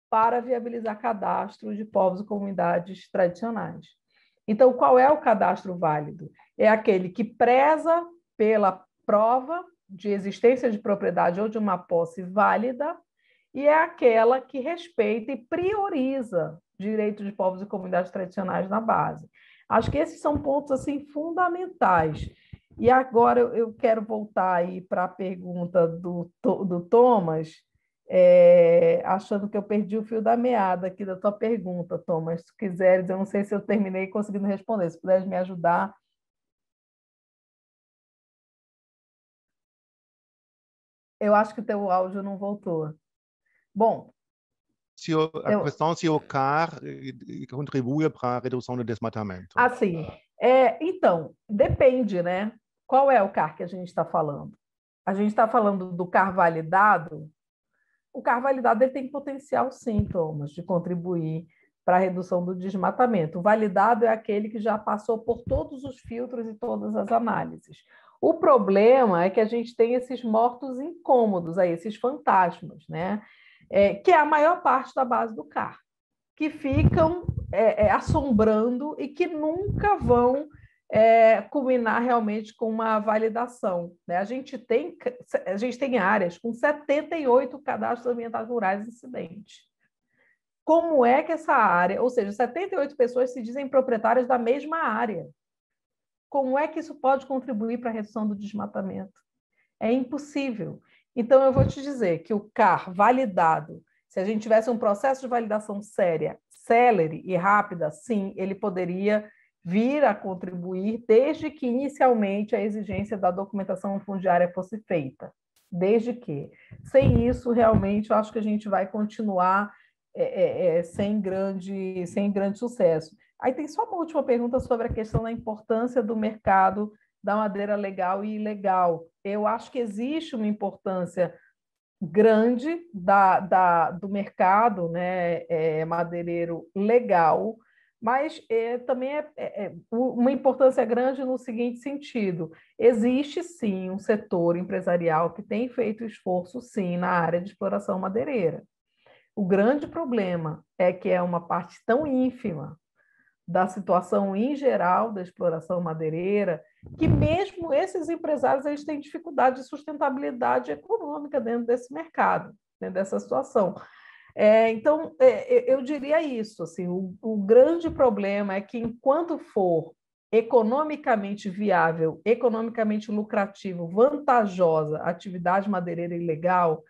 para viabilizar cadastro de povos e comunidades tradicionais. Então, qual é o cadastro válido? É aquele que preza pela prova de existência de propriedade ou de uma posse válida e é aquela que respeita e prioriza direitos de povos e comunidades tradicionais na base. Acho que esses são pontos assim fundamentais. E agora eu quero voltar aí para a pergunta do, do Thomas, é, achando que eu perdi o fio da meada aqui da tua pergunta, Thomas. Se quiseres, eu não sei se eu terminei conseguindo responder, se puderes me ajudar. Eu acho que o teu áudio não voltou. Bom. Se o, a eu... questão se o CAR contribui para a redução do desmatamento. Ah, sim. É, então, depende, né? Qual é o CAR que a gente está falando? A gente está falando do CAR validado, o car ele tem potencial sim, de contribuir para a redução do desmatamento. O validado é aquele que já passou por todos os filtros e todas as análises. O problema é que a gente tem esses mortos incômodos aí, esses fantasmas, né? É, que é a maior parte da base do CAR, que ficam é, é, assombrando e que nunca vão é, culminar realmente com uma validação. Né? A, gente tem, a gente tem áreas com 78 cadastros ambientais rurais incidentes. Como é que essa área, ou seja, 78 pessoas se dizem proprietárias da mesma área. Como é que isso pode contribuir para a redução do desmatamento? É impossível. Então, eu vou te dizer que o CAR validado, se a gente tivesse um processo de validação séria, célere e rápida, sim, ele poderia vir a contribuir desde que inicialmente a exigência da documentação fundiária fosse feita. Desde que. Sem isso, realmente, eu acho que a gente vai continuar é, é, é, sem, grande, sem grande sucesso. Aí tem só uma última pergunta sobre a questão da importância do mercado da madeira legal e ilegal. Eu acho que existe uma importância grande da, da, do mercado né, é, madeireiro legal, mas é, também é, é, é uma importância grande no seguinte sentido: existe sim um setor empresarial que tem feito esforço sim na área de exploração madeireira. O grande problema é que é uma parte tão ínfima da situação em geral da exploração madeireira que mesmo esses empresários eles têm dificuldade de sustentabilidade econômica dentro desse mercado, dentro dessa situação. É, então, é, é, eu diria isso, assim, o, o grande problema é que enquanto for economicamente viável, economicamente lucrativo, vantajosa atividade madeireira ilegal,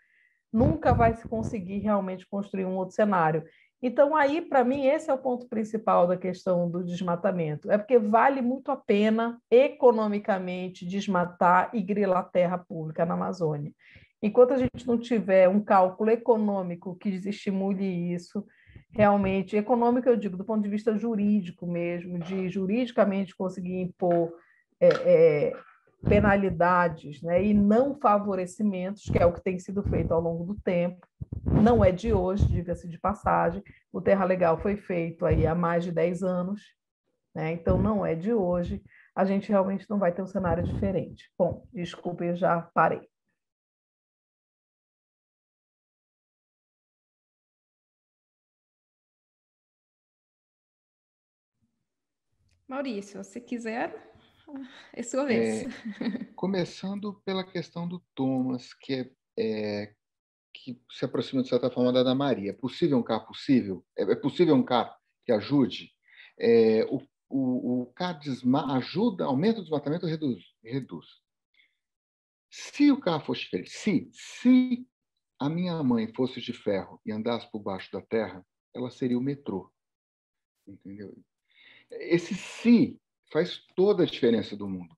nunca vai se conseguir realmente construir um outro cenário. Então, aí, para mim, esse é o ponto principal da questão do desmatamento. É porque vale muito a pena, economicamente, desmatar e grilar terra pública na Amazônia. Enquanto a gente não tiver um cálculo econômico que estimule isso, realmente, econômico eu digo do ponto de vista jurídico mesmo, de juridicamente conseguir impor é, é, penalidades né, e não favorecimentos, que é o que tem sido feito ao longo do tempo, não é de hoje, diga-se de passagem, o Terra Legal foi feito aí há mais de 10 anos, né, então não é de hoje, a gente realmente não vai ter um cenário diferente. Bom, desculpe, eu já parei. Maurício, se quiser, é sua é, vez. É, (laughs) começando pela questão do Thomas, que é, é, que se aproxima de certa forma da da Maria. Possível um carro possível? É, é possível um carro que ajude? É, o o, o ajuda, aumenta o desmatamento, reduz, reduz. Se o carro fosse ferro, se, se a minha mãe fosse de ferro e andasse por baixo da terra, ela seria o metrô. Entendeu? Esse se faz toda a diferença do mundo.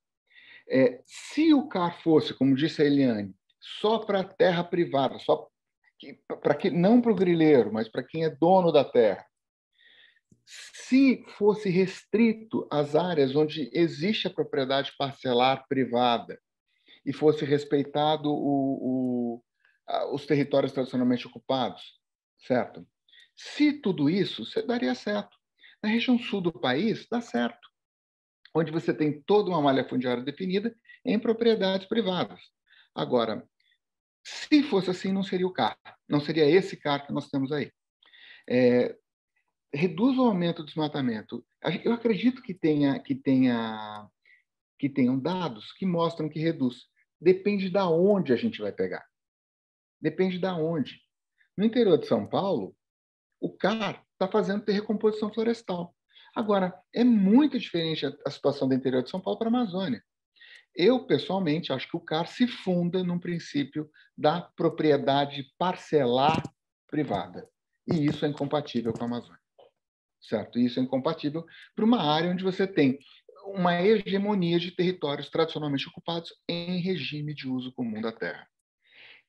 É, se o CAR fosse, como disse a Eliane, só para a terra privada, só para que não para o grileiro, mas para quem é dono da terra, se fosse restrito às áreas onde existe a propriedade parcelar privada e fosse respeitado o, o, os territórios tradicionalmente ocupados, certo? Se tudo isso, você daria certo. Na região sul do país, dá certo, onde você tem toda uma malha fundiária definida em propriedades privadas. Agora, se fosse assim, não seria o CAR, não seria esse CAR que nós temos aí. É, reduz o aumento do desmatamento. Eu acredito que tenha que tenha que tenham dados que mostram que reduz. Depende da onde a gente vai pegar. Depende da onde. No interior de São Paulo, o CAR está fazendo ter recomposição florestal. Agora, é muito diferente a, situação do interior de São Paulo para a Amazônia. Eu, pessoalmente, acho que o CAR se funda num princípio da propriedade parcelar privada. E isso é incompatível com a Amazônia. Certo? Isso é incompatível para uma área onde você tem uma hegemonia de territórios tradicionalmente ocupados em regime de uso comum da terra.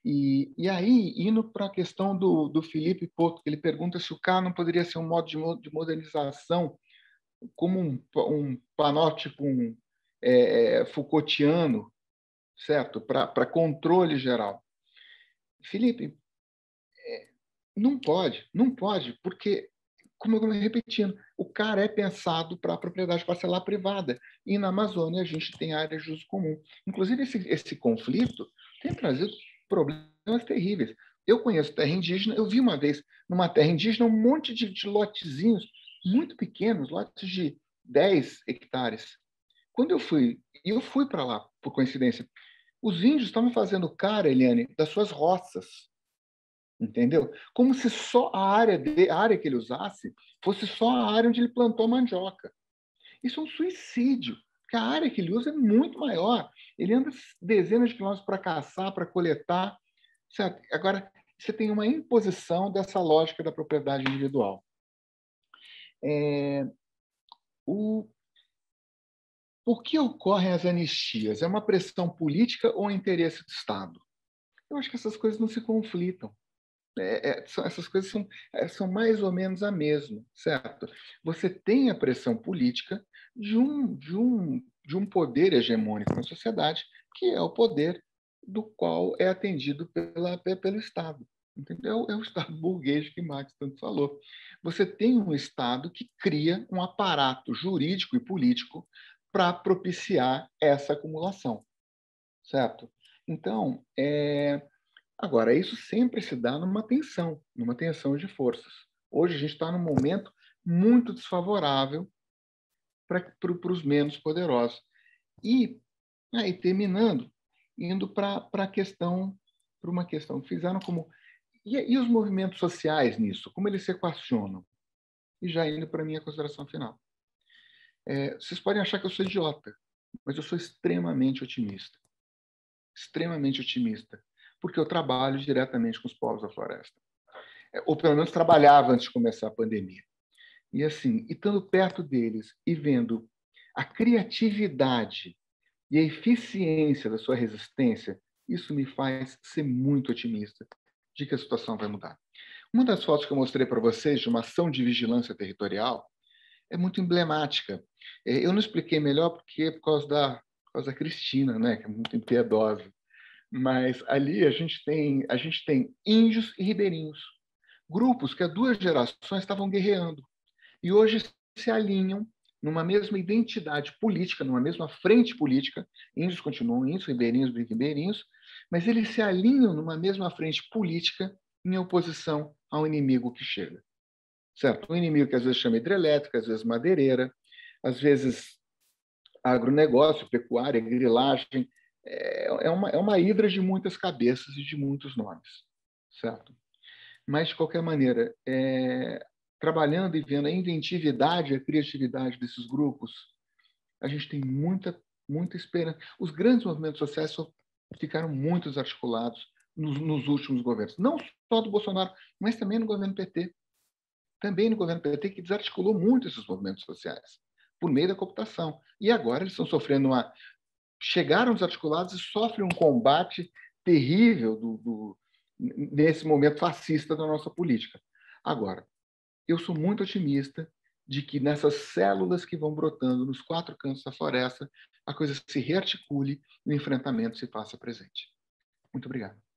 E, e aí, indo para a questão do, do Felipe Porto, que ele pergunta se o carro não poderia ser um modo de, de modernização, como um, um panótipo um, é, é, Foucaultiano, certo? Para controle geral. Felipe, é, não pode, não pode, porque como eu estou repetindo, o cara é pensado para a propriedade parcelar privada. E na Amazônia a gente tem áreas de uso comum. Inclusive, esse, esse conflito tem trazido problemas terríveis. Eu conheço terra indígena, eu vi uma vez numa terra indígena um monte de, de lotezinhos muito pequenos, lotes de 10 hectares. Quando eu fui, e eu fui para lá, por coincidência, os índios estavam fazendo cara, Eliane, das suas roças. Entendeu? Como se só a área, de, a área que ele usasse fosse só a área onde ele plantou a mandioca. Isso é um suicídio porque a área que ele usa é muito maior. Ele anda dezenas de quilômetros para caçar, para coletar. Certo? Agora, você tem uma imposição dessa lógica da propriedade individual. É, o, por que ocorrem as anistias? É uma pressão política ou interesse do Estado? Eu acho que essas coisas não se conflitam. É, é, são, essas coisas são, é, são mais ou menos a mesma, certo? Você tem a pressão política de um, de um, de um poder hegemônico na sociedade, que é o poder do qual é atendido pela, pelo Estado. Entendeu? É o Estado burguês que Marx tanto falou. Você tem um Estado que cria um aparato jurídico e político para propiciar essa acumulação, certo? Então, é, Agora, isso sempre se dá numa tensão, numa tensão de forças. Hoje a gente está num momento muito desfavorável para os menos poderosos. E aí, terminando, indo para a questão, para uma questão que fizeram como. E, e os movimentos sociais nisso? Como eles se equacionam? E já indo para a minha consideração final. É, vocês podem achar que eu sou idiota, mas eu sou extremamente otimista. Extremamente otimista porque eu trabalho diretamente com os povos da floresta. É, ou pelo menos trabalhava antes de começar a pandemia. E assim, estando perto deles e vendo a criatividade e a eficiência da sua resistência, isso me faz ser muito otimista de que a situação vai mudar. Uma das fotos que eu mostrei para vocês de uma ação de vigilância territorial é muito emblemática. É, eu não expliquei melhor porque é por causa da por causa da Cristina, né, que é muito impiedosa. Mas ali a gente tem, a gente tem índios e ribeirinhos, grupos que há duas gerações estavam guerreando e hoje se alinham numa mesma identidade política, numa mesma frente política. Índios continuam índios, ribeirinhos, ribeirinhos, mas eles se alinham numa mesma frente política em oposição ao inimigo que chega. Certo? Um inimigo que às vezes chama hidrelétrica, às vezes madeireira, às vezes agronegócio, pecuária, grilagem, é, é, uma, é uma hidra de muitas cabeças e de muitos nomes, certo? Mas, de qualquer maneira, é, trabalhando e vendo a inventividade a criatividade desses grupos, a gente tem muita, muita esperança. Os grandes movimentos sociais ficaram muito desarticulados nos, nos últimos governos, não só do Bolsonaro, mas também no governo PT. Também no governo PT, que desarticulou muito esses movimentos sociais por meio da computação. E agora eles estão sofrendo uma, chegaram desarticulados e sofrem um combate terrível do, do, nesse momento fascista da nossa política. Agora, eu sou muito otimista de que nessas células que vão brotando nos quatro cantos da floresta, a coisa se rearticule e o enfrentamento se faça presente. Muito obrigado.